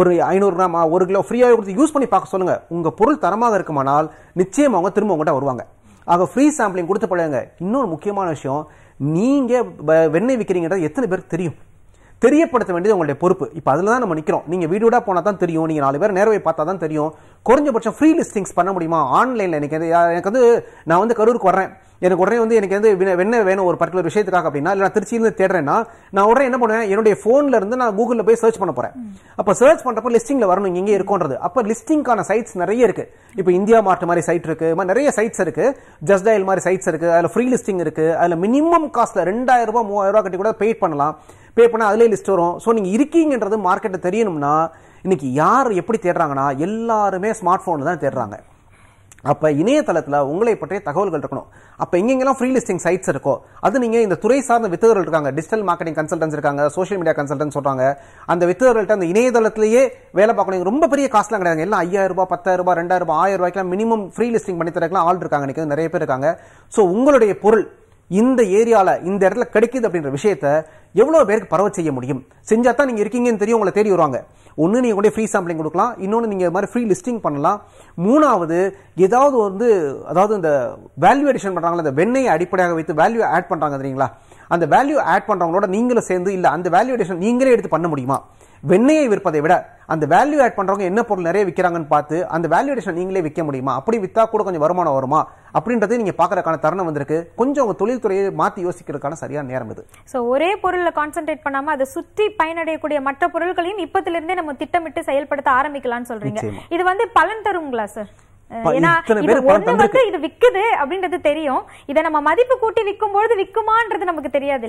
ஒரு ஐநூறு கிராம் ஒரு கிலோ ஃப்ரீயாக கொடுத்து யூஸ் பண்ணி பார்க்க சொல்லுங்கள் உங்கள் பொருள் தரமாக இருக்குமானால் நிச்சயம் அவங்க திரும்ப உங்கள்கிட்ட வருவாங்க ஆக ஃப்ரீ சாம்பிளிங் கொடுத்து பழகுங்க இன்னொரு முக்கியமான விஷயம் நீங்கள் வெண்ணெய் விற்கிறீங்கிறது எத்தனை பேருக்கு தெரியும் தெரியப்படுத்த வேண்டியது உங்களுடைய பொறுப்பு இப்போ அதில் தான் நம்ம நிற்கிறோம் நீங்கள் வீடியோட போனால் தான் தெரியும் நீங்கள் நாலு பேர் நேரவை பார்த்தா தான் தெரியும் குறைஞ்சபட்சம் ஃப்ரீ லிஸ்டிங்ஸ் பண்ண முடியுமா ஆன்லைனில் எனக்கு எனக்கு வந்து நான் வந்து கரூருக்கு வர்றேன் எனக்கு உடனே வந்து எனக்கு வந்து என்ன வேணும் ஒரு பர்டிகுலர் விஷயத்துக்காக அப்படின்னா இல்லை நான் திருச்சியிலிருந்து தேடுறேன்னா நான் உடனே என்ன பண்ணுவேன் என்னுடைய ஃபோன்ல இருந்து நான் கூகுளில் போய் சர்ச் பண்ண போகிறேன் அப்போ சர்ச் பண்ணுறப்போ லிஸ்டிங்கில் வரணும் இங்கே இருக்கோன்றது அப்போ லிஸ்டிங்கான சைட்ஸ் நிறைய இருக்குது இப்போ இந்தியா மார்ட் மாதிரி சைட் இருக்கு நிறைய சைட்ஸ் இருக்கு ஜஸ்ட் டயல் மாதிரி சைட்ஸ் இருக்கு அதில் ஃப்ரீ லிஸ்டிங் இருக்கு அதில் மினிமம் காஸ்ட்டில் ரெண்டாயிரம் ரூபாய் மூவாயிரம் ரூபா கட்டி கூட பெய்ட் பண்ணலாம் பே பண்ணால் அதிலே லிஸ்ட் வரும் ஸோ நீங்கள் இருக்கீங்கன்றது மார்க்கெட்டை தெரியணும்னா இன்றைக்கி யார் எப்படி தேடுறாங்கன்னா எல்லாருமே ஸ்மார்ட் ஃபோனில் தான் தேடுறாங்க அப்போ இணையதளத்தில் உங்களை பற்றிய தகவல்கள் இருக்கணும் அப்போ எங்கெங்கெல்லாம் ஃப்ரீ லிஸ்டிங் சைட்ஸ் இருக்கோ அது நீங்கள் இந்த துறை சார்ந்த வித்தகர்கள் இருக்காங்க டிஜிட்டல் மார்க்கெட்டிங் கன்சல்டன்ஸ் இருக்காங்க சோஷியல் மீடியா கன்சல்டன்ஸ் சொல்கிறாங்க அந்த வித்தகர்கள்ட்ட அந்த இணையதளத்திலேயே வேலை பார்க்கணும் ரொம்ப பெரிய காசுலாம் கிடையாது எல்லாம் ஐயாயிரம் ரூபாய் பத்தாயிரம் ரூபாய் ரெண்டாயிரம் ரூபாய் ஆயிரம் ரூபாய்க்குலாம் மினிமம் ஃப்ரீ லிஸ்டிங் பண்ணி தரக்கெல்லாம் ஆள் இருக்காங்க நிறைய பேர் இருக்காங்க ஸோ உங்களுடைய பொருள் இந்த ஏரியாவில் இந்த இடத்துல கிடைக்குது அப்படின்ற விஷயத்த எவ்வளோ பேருக்கு பரவ செய்ய முடியும் செஞ்சால் தான் நீங்கள் இருக்கீங்கன்னு தெரியும் உங்களை தேடி வருவாங்க ஒன்று நீங்கள் கொண்டே ஃப்ரீ சாம்பிளிங் கொடுக்கலாம் இன்னொன்று நீங்கள் மாதிரி ஃப்ரீ லிஸ்டிங் பண்ணலாம் மூணாவது ஏதாவது வந்து அதாவது இந்த வேல்யூ அடிஷன் பண்ணுறாங்களா அந்த வெண்ணெயை அடிப்படையாக வைத்து வேல்யூ ஆட் பண்ணுறாங்க தெரியுங்களா அந்த வேல்யூ ஆட் பண்ணுறவங்களோட நீங்களும் சேர்ந்து இல்லை அந்த வேல்யூ அடிஷன் நீங்களே எடுத்து பண்ண முடியுமா வெண்ணையை விற்பதை விட அந்த வேல்யூ ஆட் பண்றவங்க என்ன பொருள் நிறைய விற்கிறாங்கன்னு பார்த்து அந்த வேல்யூடேஷன் நீங்களே விற்க முடியுமா அப்படி வித்தா கூட கொஞ்சம் வருமானம் வருமா அப்படின்றது நீங்க பாக்குறதுக்கான தருணம் வந்திருக்கு கொஞ்சம் உங்க தொழில்துறையை மாத்தி யோசிக்கிறதுக்கான சரியான நேரம் இது ஸோ ஒரே பொருள்ல கான்சென்ட்ரேட் பண்ணாம அதை சுற்றி பயனடையக்கூடிய மற்ற பொருட்களையும் இப்பத்திலிருந்தே நம்ம திட்டமிட்டு செயல்படுத்த ஆரம்பிக்கலாம்னு சொல்றீங்க இது வந்து பலன் தருங்களா சார் அப்படின்றது தெரியும் மதிப்பு கூட்டி நமக்கு தெரியாது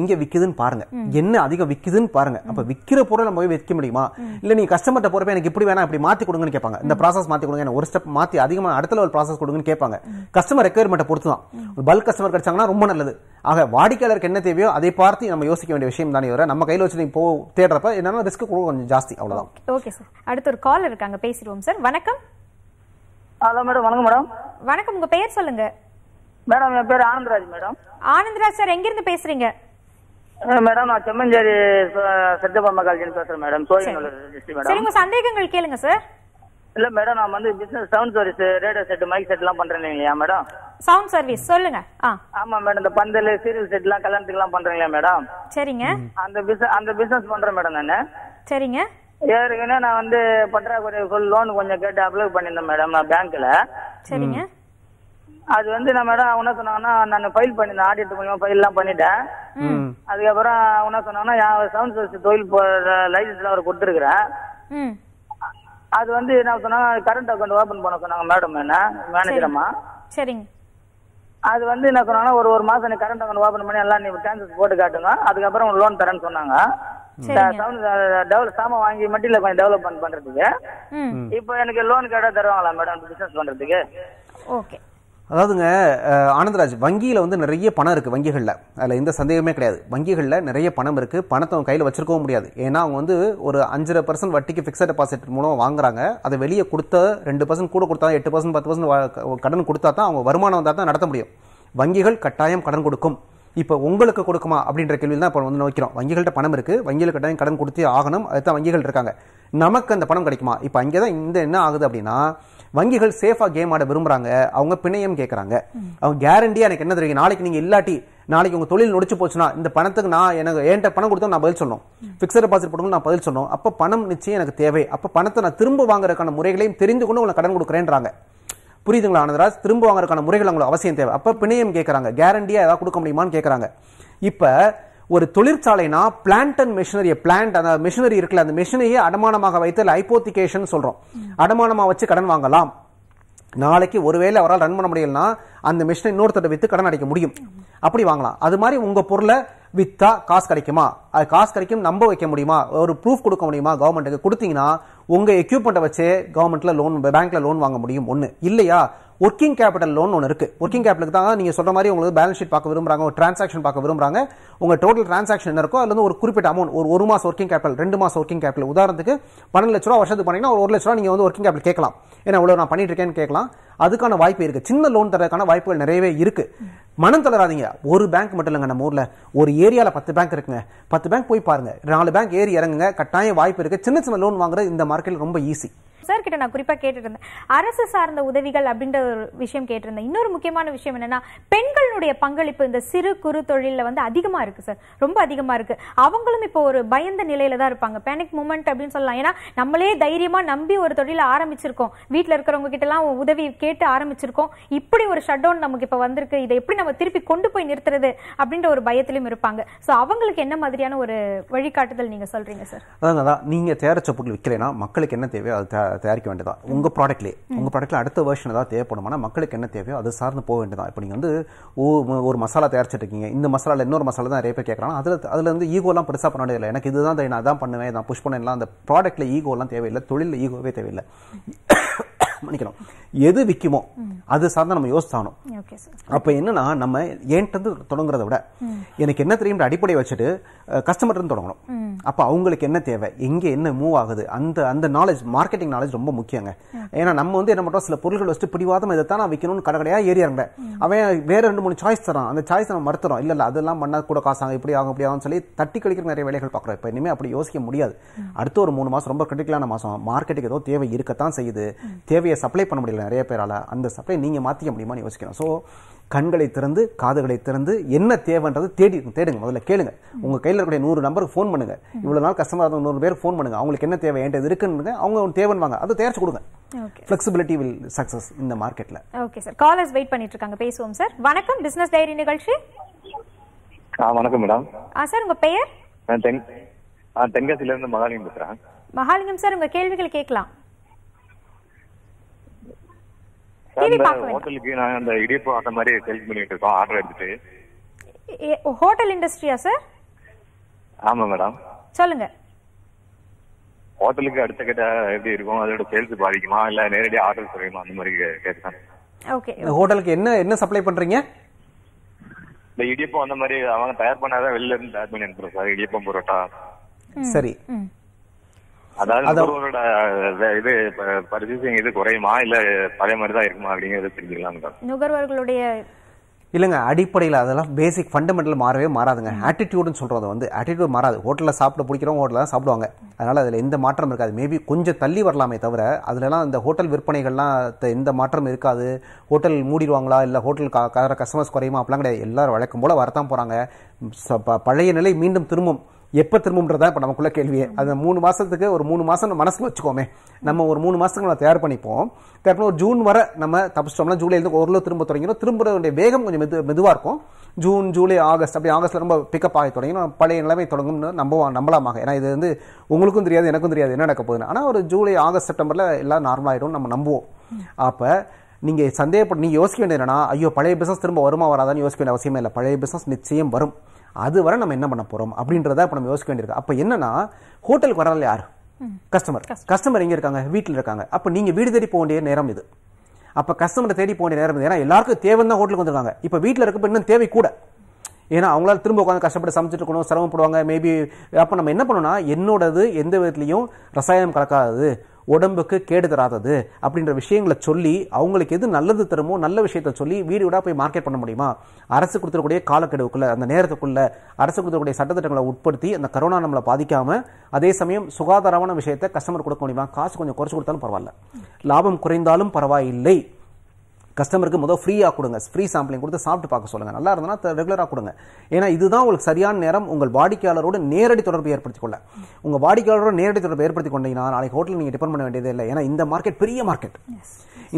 எங்க விக்குதுன்னு பாருங்க என்ன அதிகம் விக்குதுன்னு பாருங்க அப்ப விக்கிற நம்ம முடியுமா இல்ல நீங்க எனக்கு மாத்தி இந்த மாத்தி கொடுங்க ஒரு ஸ்டெப் மாத்தி அதிகமா ஒரு ப்ராசஸ் கஸ்டமர் பொறுத்து தான் பல்க் ரொம்ப நல்லது ஆக வாடிக்கையாளருக்கு என்ன தேவையோ அதை பார்த்து நம்ம யோசிக்க வேண்டிய விஷயம் தானே நம்ம கையில் வச்சு போ தேடுறப்ப என்னன்னா ரிஸ்க் கொஞ்சம் ஜாஸ்தி அவ்வளவுதான் ஓகே சார் ஒரு கால் இருக்காங்க பேசிடுவோம் சார் வணக்கம் ஹலோ மேடம் வணக்கம் மேடம் வணக்கம் உங்க பேர் சொல்லுங்க மேடம் என் பேர் ஆனந்தராஜ் மேடம் ஆனந்தராஜ் சார் எங்க இருந்து பேசுறீங்க மேடம் நான் செம்மஞ்சேரி சத்தியபாமா காலேஜ் பேசுறேன் மேடம் சரி உங்க சந்தேகங்கள் கேளுங்க சார் இல்ல மேடம் நான் வந்து business sound service radio set mic set எல்லாம் பண்றேன் இல்லையா மேடம் சவுண்ட் சர்வீஸ் சொல்லுங்க ஆமா மேடம் இந்த பந்தல் சீரியல் செட் எல்லாம் கல்யாணத்துக்கு எல்லாம் பண்றீங்களா மேடம் சரிங்க அந்த பிசினஸ் அந்த பிசினஸ் பண்றேன் மேடம் நானு சரிங்க ஏற்கனவே நான் வந்து பற்றாக்குறை லோன் கொஞ்சம் கேட்டு அப்ளை பண்ணியிருந்தேன் மேடம் பேங்க்ல சரிங்க அது வந்து நான் மேடம் அவன சொன்னாங்கன்னா நான் ஃபைல் பண்ணிருந்தேன் ஆடிட் மூலியமா ஃபைல் எல்லாம் பண்ணிட்டேன் அதுக்கப்புறம் அவன சொன்னாங்கன்னா செவன் சோர்ஸ் தொழில் லைசன்ஸ்ல அவர் கொடுத்துருக்குறேன் அது வந்து நான் சொன்னாங்க கரண்ட் அக்கௌண்ட் ஓபன் பண்ண சொன்னாங்க மேடம் என்ன மேனேஜர் சரிங்க அது வந்து என்ன சொன்னாங்கன்னா ஒரு ஒரு மாசம் நீ கரண்ட் அக்கௌண்ட் ஓபன் பண்ணி எல்லாம் நீ டிரான்ஸ்ஃபர் போட்டு காட்டுங்க அதுக்கப்புறம் லோன் தரேன்னு சொன்னாங்க சாமான் வாங்கி மட்டும் இல்ல கொஞ்சம் டெவலப்மெண்ட் பண்றதுக்கு இப்போ எனக்கு லோன் கேட்டா தருவாங்களா மேடம் பிசினஸ் பண்றதுக்கு ஓகே அதாவதுங்க ஆனந்தராஜ் வங்கியில் வந்து நிறைய பணம் இருக்குது வங்கிகளில் அதில் எந்த சந்தேகமே கிடையாது வங்கிகளில் நிறைய பணம் இருக்குது பணத்தை அவங்க கையில் வச்சிருக்கவும் முடியாது ஏன்னா அவங்க வந்து ஒரு அஞ்சரை பர்சன்ட் வட்டிக்கு ஃபிக்ஸட் டெபாசிட் மூலம் வாங்குறாங்க அதை வெளியே கொடுத்த ரெண்டு பர்சன்ட் கூட கொடுத்தா எட்டு பர்சன்ட் பத்து பர்சன்ட் கடன் கொடுத்தா தான் அவங்க வருமானம் வந்தால் தான் நடத்த முடியும் வங்கிகள் கட்டாயம் கடன் கொடுக்கும் இப்போ உங்களுக்கு கொடுக்குமா அப்படின்ற கேள்வியில் தான் இப்போ வந்து நோக்கிறோம் வங்கிகள்கிட்ட பணம் இருக்குது வங்கிகள் கட்டாயம் கடன் கொடுத்து ஆகணும் அதுதான் வங்கிகள் இருக்காங்க நமக்கு அந்த பணம் கிடைக்குமா இப்போ அங்கே தான் இந்த என்ன ஆகுது அப்படின்னா வங்கிகள் சேஃபாக கேம் ஆட விரும்புகிறாங்க அவங்க பிணையம் கேட்குறாங்க அவங்க கேரண்டியாக எனக்கு என்ன தெரியும் நாளைக்கு நீங்கள் இல்லாட்டி நாளைக்கு உங்கள் தொழில் நொடிச்சு போச்சுன்னா இந்த பணத்துக்கு நான் எனக்கு என்கிட்ட பணம் கொடுத்தோம் நான் பதில் சொல்லணும் ஃபிக்ஸட் டெபாசிட் போடணும் நான் பதில் சொல்லணும் அப்போ பணம் நிச்சயம் எனக்கு தேவை அப்போ பணத்தை நான் திரும்ப வாங்குறதுக்கான முறைகளையும் தெரிந்து கொண்டு உங்களுக்கு கடன் கொடுக்குறேன்றாங்க புரியுதுங்களா ஆனந்தராஜ் திரும்ப வாங்குறதுக்கான முறைகள் அவங்களுக்கு அவசியம் தேவை அப்போ பிணையம் கேட்குறாங்க கேரண்டியாக ஏதாவது கொடுக்க முடியுமான்னு கேட்குறாங்க இப்போ ஒரு தொழிற்சாலைனா பிளான்ட் அண்ட் மிஷினரி பிளான்ட் அந்த மிஷினரி இருக்குல்ல அந்த மிஷினரியை அடமானமாக வைத்து ஐப்போத்திகேஷன் சொல்கிறோம் அடமானமாக வச்சு கடன் வாங்கலாம் நாளைக்கு ஒருவேளை அவரால் ரன் பண்ண முடியலன்னா அந்த மிஷினை இன்னொருத்தட்ட விற்று கடன் அடைக்க முடியும் அப்படி வாங்கலாம் அது மாதிரி உங்கள் பொருளை விற்றா காசு கிடைக்குமா அது காசு கிடைக்கும் நம்ப வைக்க முடியுமா ஒரு ப்ரூஃப் கொடுக்க முடியுமா கவர்மெண்ட்டுக்கு கொடுத்தீங்கன்னா உங்கள் எக்யூப்மெண்ட்டை வச்சு கவர்மெண்ட்டில் லோன் பேங்க்கில் லோன் வாங்க முடியும் ஒன்று இல்லையா ஒர்க்கிங் கேபிட்டல் லோன் ஒன்று இருக்குது ஒர்க்கிங் கேபிட்டலுக்கு தான் நீங்கள் சொல்கிற மாதிரி உங்களுக்கு பேலன்ஸ் ஷீட் பார்க்க விரும்புறாங்க ஒரு ட்ரான்சாக்ஷன் பார்க்க விரும்புறாங்க உங்கள் டோட்டல் ட்ரான்சாக்ஷன் என்ன இருக்கோ அதில் வந்து ஒரு குறிப்பிட்ட அமௌண்ட் ஒரு ஒரு மாதம் ஒர்க்கிங் கேபிட்டல் ரெண்டு மாதம் ஒர்க்கிங் கேபிட்டல் உதாரணத்துக்கு பன்னெண்டு லட்ச ரூபா வருஷத்துக்கு பண்ணிங்கன்னா ஒரு ஒரு லட்ச ரூபா நீங்கள் வந்து ஒர்க்கிங் கேபிட்டல் கேட்கலாம் ஏன்னா இவ்வளோ நான் பண்ணிட்டு இருக்கேன்னு கேட்கலாம் அதுக்கான வாய்ப்பு இருக்குது சின்ன லோன் தரதுக்கான வாய்ப்புகள் நிறையவே இருக்குது மனம் தளராதீங்க ஒரு பேங்க் மட்டும் இல்லைங்க நம்ம ஊரில் ஒரு ஏரியாவில் பத்து பேங்க் இருக்குங்க பத்து பேங்க் போய் பாருங்கள் நாலு பேங்க் ஏறி இறங்குங்க கட்டாயம் வாய்ப்பு இருக்குது சின்ன சின்ன லோன் வாங்குறது இந்த மார்க்கெட்டில் ரொம்ப ஈஸி சார் கிட்ட நான் குறிப்பாக கேட்டுருந்தேன் அரசு சார்ந்த உதவிகள் அப்படின்ற ஒரு விஷயம் கேட்டிருந்தேன் இன்னொரு முக்கியமான விஷயம் என்னன்னா பெண்களுடைய பங்களிப்பு இந்த சிறு குறு தொழிலில் வந்து அதிகமாக இருக்கு சார் ரொம்ப அதிகமாக இருக்கு அவங்களும் இப்போ ஒரு பயந்த நிலையில தான் இருப்பாங்க பேனிக் மூமெண்ட் அப்படின்னு சொல்லலாம் ஏன்னா நம்மளே தைரியமாக நம்பி ஒரு தொழிலை ஆரம்பிச்சிருக்கோம் வீட்டில் இருக்கிறவங்க கிட்டலாம் உதவி கேட்டு ஆரம்பிச்சிருக்கோம் இப்படி ஒரு ஷட் டவுன் நமக்கு இப்போ வந்திருக்கு இதை எப்படி நம்ம திருப்பி கொண்டு போய் நிறுத்துறது அப்படின்ற ஒரு பயத்திலும் இருப்பாங்க ஸோ அவங்களுக்கு என்ன மாதிரியான ஒரு வழிகாட்டுதல் நீங்கள் சொல்கிறீங்க சார் அதான் நீங்க நீங்கள் தயாரிச்ச பொருள் விற்கலைன்னா மக்களுக்கு என்ன தேவையோ அது தயாரிக்க வேண்டியதா உங்கள் ப்ராடக்ட்லேயே உங்கள் ப்ராடக்ட்ல அடுத்த வருஷன் ஏதாவது தேவைப்படுமானா மக்களுக்கு என்ன தேவையோ அது சார்ந்து போக வேண்டியதா இப்போ நீங்கள் வந்து ஒரு மசாலா தயாரிச்சிட்டு இருக்கீங்க இந்த மசாலாவில் இன்னொரு மசாலா தான் நிறைய பேர் கேட்குறாங்க அதில் அதில் வந்து ஈகோலாம் பெருசாக பண்ண வேண்டியதில்லை எனக்கு இதுதான் நான் தான் பண்ணுவேன் நான் புஷ் பண்ணலாம் அந்த ப்ராடக்ட்டில் ஈகோலாம் தேவையில்லை தொழிலில் ஈகோவே தேவையில்லை மன்னிக்கணும் எது விற்குமோ அது சார்ந்த நம்ம யோசிச்சாகணும் அப்ப என்னன்னா நம்ம ஏன்ட்டு தொடங்குறத விட எனக்கு என்ன தெரியும்ன்ற அடிப்படையை வச்சுட்டு கஸ்டமர் தொடங்கணும் அப்ப அவங்களுக்கு என்ன தேவை எங்க என்ன மூவ் ஆகுது அந்த அந்த நாலேஜ் மார்க்கெட்டிங் நாலேஜ் ரொம்ப முக்கியங்க ஏன்னா நம்ம வந்து என்ன பண்றோம் சில பொருட்கள் வச்சுட்டு பிடிவாதம் இதை தான் நான் விற்கணும்னு கடை கடையா ஏறி இறங்க அவன் வேற ரெண்டு மூணு சாய்ஸ் தரான் அந்த சாய்ஸ் நம்ம மறுத்துறோம் இல்ல இல்ல அதெல்லாம் பண்ணா கூட காசு ஆகும் இப்படி ஆகும் இப்படி ஆகும் சொல்லி தட்டி கழிக்கிற நிறைய வேலைகள் பாக்குறோம் இப்ப இனிமே அப்படி யோசிக்க முடியாது அடுத்த ஒரு மூணு மாசம் ரொம்ப கிரிட்டிக்கலான மாசம் மார்க்கெட்டுக்கு ஏதோ தேவை இருக்கத்தான் செய்யுது தேவை சேவையை சப்ளை பண்ண முடியல நிறைய பேரால் அந்த சப்ளை நீங்கள் மாற்றிக்க முடியுமான்னு யோசிக்கணும் ஸோ கண்களை திறந்து காதுகளை திறந்து என்ன தேவைன்றது தேடி தேடுங்க முதல்ல கேளுங்க உங்கள் கையில் இருக்கக்கூடிய நூறு நம்பருக்கு ஃபோன் பண்ணுங்க இவ்வளோ நாள் கஸ்டமர் நூறு பேர் ஃபோன் பண்ணுங்க அவங்களுக்கு என்ன தேவை என்கிட்ட இருக்குன்னு அவங்க தேவைன்னு அதை தயாரிச்சு கொடுங்க ஃப்ளெக்சிபிலிட்டி வில் சக்ஸஸ் இந்த மார்க்கெட்ல ஓகே சார் காலர்ஸ் வெயிட் பண்ணிட்டு இருக்காங்க பேசுவோம் சார் வணக்கம் பிசினஸ் டைரி நிகழ்ச்சி வணக்கம் மேடம் சார் உங்க பெயர் தென்காசியில இருந்து மகாலிங்கம் பேசுறேன் மகாலிங்கம் சார் உங்க கேள்விகள் கேட்கலாம் ஹோட்டலுக்கு நான் அந்த இடியப்பம் அந்த மாதிரி சேல்ஸ் பண்ணிட்டு இருக்கோம் ஆர்டர் எடுத்துட்டு ஹோட்டல் இண்டஸ்ட்ரியா சார் ஆமா மேடம் சொல்லுங்க ஹோட்டலுக்கு அடுத்த கேட்ட எப்படி இருக்கும் அதோட சேல்ஸ் பாதிக்குமா இல்ல நேரடியா ஆர்டர் குறையுமா அந்த மாதிரி கேட்டேன் ஓகே ஹோட்டலுக்கு என்ன என்ன சப்ளை பண்றீங்க இந்த இடியப்பம் அந்த மாதிரி அவங்க தயார் பண்ணாதான் வெளில இருந்து தயார் பண்ணி அனுப்புறோம் சார் இடியப்பம் பரோட்டா சரி நுகர்வர்களுடைய இல்லைங்க அடிப்படையில் அதெல்லாம் பேசிக் ஃபண்டமெண்டல் மாறவே மாறாதுங்க ஆட்டிடியூடுன்னு சொல்கிறது வந்து ஆட்டிடியூட் மாறாது ஹோட்டலில் சாப்பிட பிடிக்கிறவங்க ஹோட்டலில் தான் சாப்பிடுவாங்க அதனால் அதில் எந்த மாற்றம் இருக்காது மேபி கொஞ்சம் தள்ளி வரலாமே தவிர அதிலலாம் இந்த ஹோட்டல் விற்பனைகள்லாம் எந்த மாற்றம் இருக்காது ஹோட்டல் மூடிடுவாங்களா இல்லை ஹோட்டல் கா கஸ்டமர்ஸ் குறையுமா அப்படிலாம் கிடையாது எல்லோரும் வழக்கம் போல் வரத்தான் போகிறாங்க பழைய நிலை மீண்டும் திரும்பும் எப்போ திரும்புன்றதா இப்போ நமக்குள்ள கேள்வியே அந்த மூணு மாதத்துக்கு ஒரு மூணு மாதம் மனசில் வச்சுக்கோமே நம்ம ஒரு மூணு மாதத்துக்கு நம்ம தயார் பண்ணிப்போம் தயார் ஒரு ஜூன் வர நம்ம தப்பிச்சிட்டோம்னா இருந்து ஓரளவு திரும்ப தொடங்கிடும் திரும்புறதுடைய வேகம் கொஞ்சம் மெது மெதுவாக இருக்கும் ஜூன் ஜூலை ஆகஸ்ட் அப்படி ஆகஸ்ட்டில் ரொம்ப பிக்கப் ஆகி தொடங்கிடும் பழைய நிலைமை தொடங்கும்னு நம்புவோம் நம்பலாமாக ஏன்னா இது வந்து உங்களுக்கும் தெரியாது எனக்கும் தெரியாது என்ன நடக்க போகுதுன்னு ஆனா ஒரு ஜூலை ஆகஸ்ட் செப்டம்பர்ல எல்லாம் நார்மலாகிடும் நம்ம நம்புவோம் அப்போ நீங்கள் சந்தேகப்பட்டு நீ யோசிக்க வேண்டியது என்னன்னா ஐயோ பழைய பிஸ்னஸ் திரும்ப வருமா வராதான்னு யோசிக்க வேண்டிய அவசியமே இல்லை பழைய பிஸ்னஸ் நிச்சயம் வரும் அது வரை நம்ம என்ன பண்ண போகிறோம் அப்படின்றத இப்போ நம்ம யோசிக்க வேண்டியிருக்கு அப்போ என்னன்னா ஹோட்டலுக்கு வரல யார் கஸ்டமர் கஸ்டமர் எங்கே இருக்காங்க வீட்டில் இருக்காங்க அப்போ நீங்கள் வீடு தேடி போக வேண்டிய நேரம் இது அப்போ கஸ்டமரை தேடி போக வேண்டிய நேரம் ஏன்னா எல்லாருக்கும் தேவைன்னு தான் ஹோட்டலுக்கு வந்திருக்காங்க இப்போ வீட்டில் இருக்கப்போ இன்னும் தேவை கூட ஏன்னா அவங்களால திரும்ப உட்காந்து கஷ்டப்பட்டு சமைச்சிட்டு இருக்கணும் சிரமப்படுவாங்க மேபி அப்போ நம்ம என்ன பண்ணோம்னா என்னோடது எந்த விதத்துலையும் ரசாயனம் கலக்காதது உடம்புக்கு கேடு தராதது அப்படின்ற விஷயங்களை சொல்லி அவங்களுக்கு எது நல்லது தருமோ நல்ல விஷயத்த சொல்லி வீடு வீடாக போய் மார்க்கெட் பண்ண முடியுமா அரசு கொடுத்துருக்கூடிய காலக்கெடுவுக்குள்ள அந்த நேரத்துக்குள்ள அரசு கொடுத்துருக்கூடிய சட்டத்திட்டங்களை உட்படுத்தி அந்த கரோனா நம்மளை பாதிக்காமல் அதே சமயம் சுகாதாரமான விஷயத்தை கஸ்டமர் கொடுக்க முடியுமா காசு கொஞ்சம் குறைச்சு கொடுத்தாலும் பரவாயில்ல லாபம் குறைந்தாலும் பரவாயில்லை கஸ்டமருக்கு முதல் ஃப்ரீயாக கொடுங்க ஃப்ரீ சாம்பிளிங் கொடுத்து சாப்பிட்டு பார்க்க சொல்லுங்கள் நல்லா இருந்தனா ரெகுலராக கொடுங்க ஏன்னா இதுதான் உங்களுக்கு சரியான நேரம் உங்கள் வாடிக்கையாளரோட நேரடி தொடர்பு ஏற்படுத்திக் கொள்ள உங்கள் வாடிக்கையாளரோட நேரடி தொடர்பு ஏற்படுத்தி கொண்டீங்கன்னா நாளைக்கு ஹோட்டல் நீங்கள் டிபெண்ட் பண்ண வேண்டியது இல்லை ஏன்னா இந்த மார்க்கெட் பெரிய மார்க்கெட்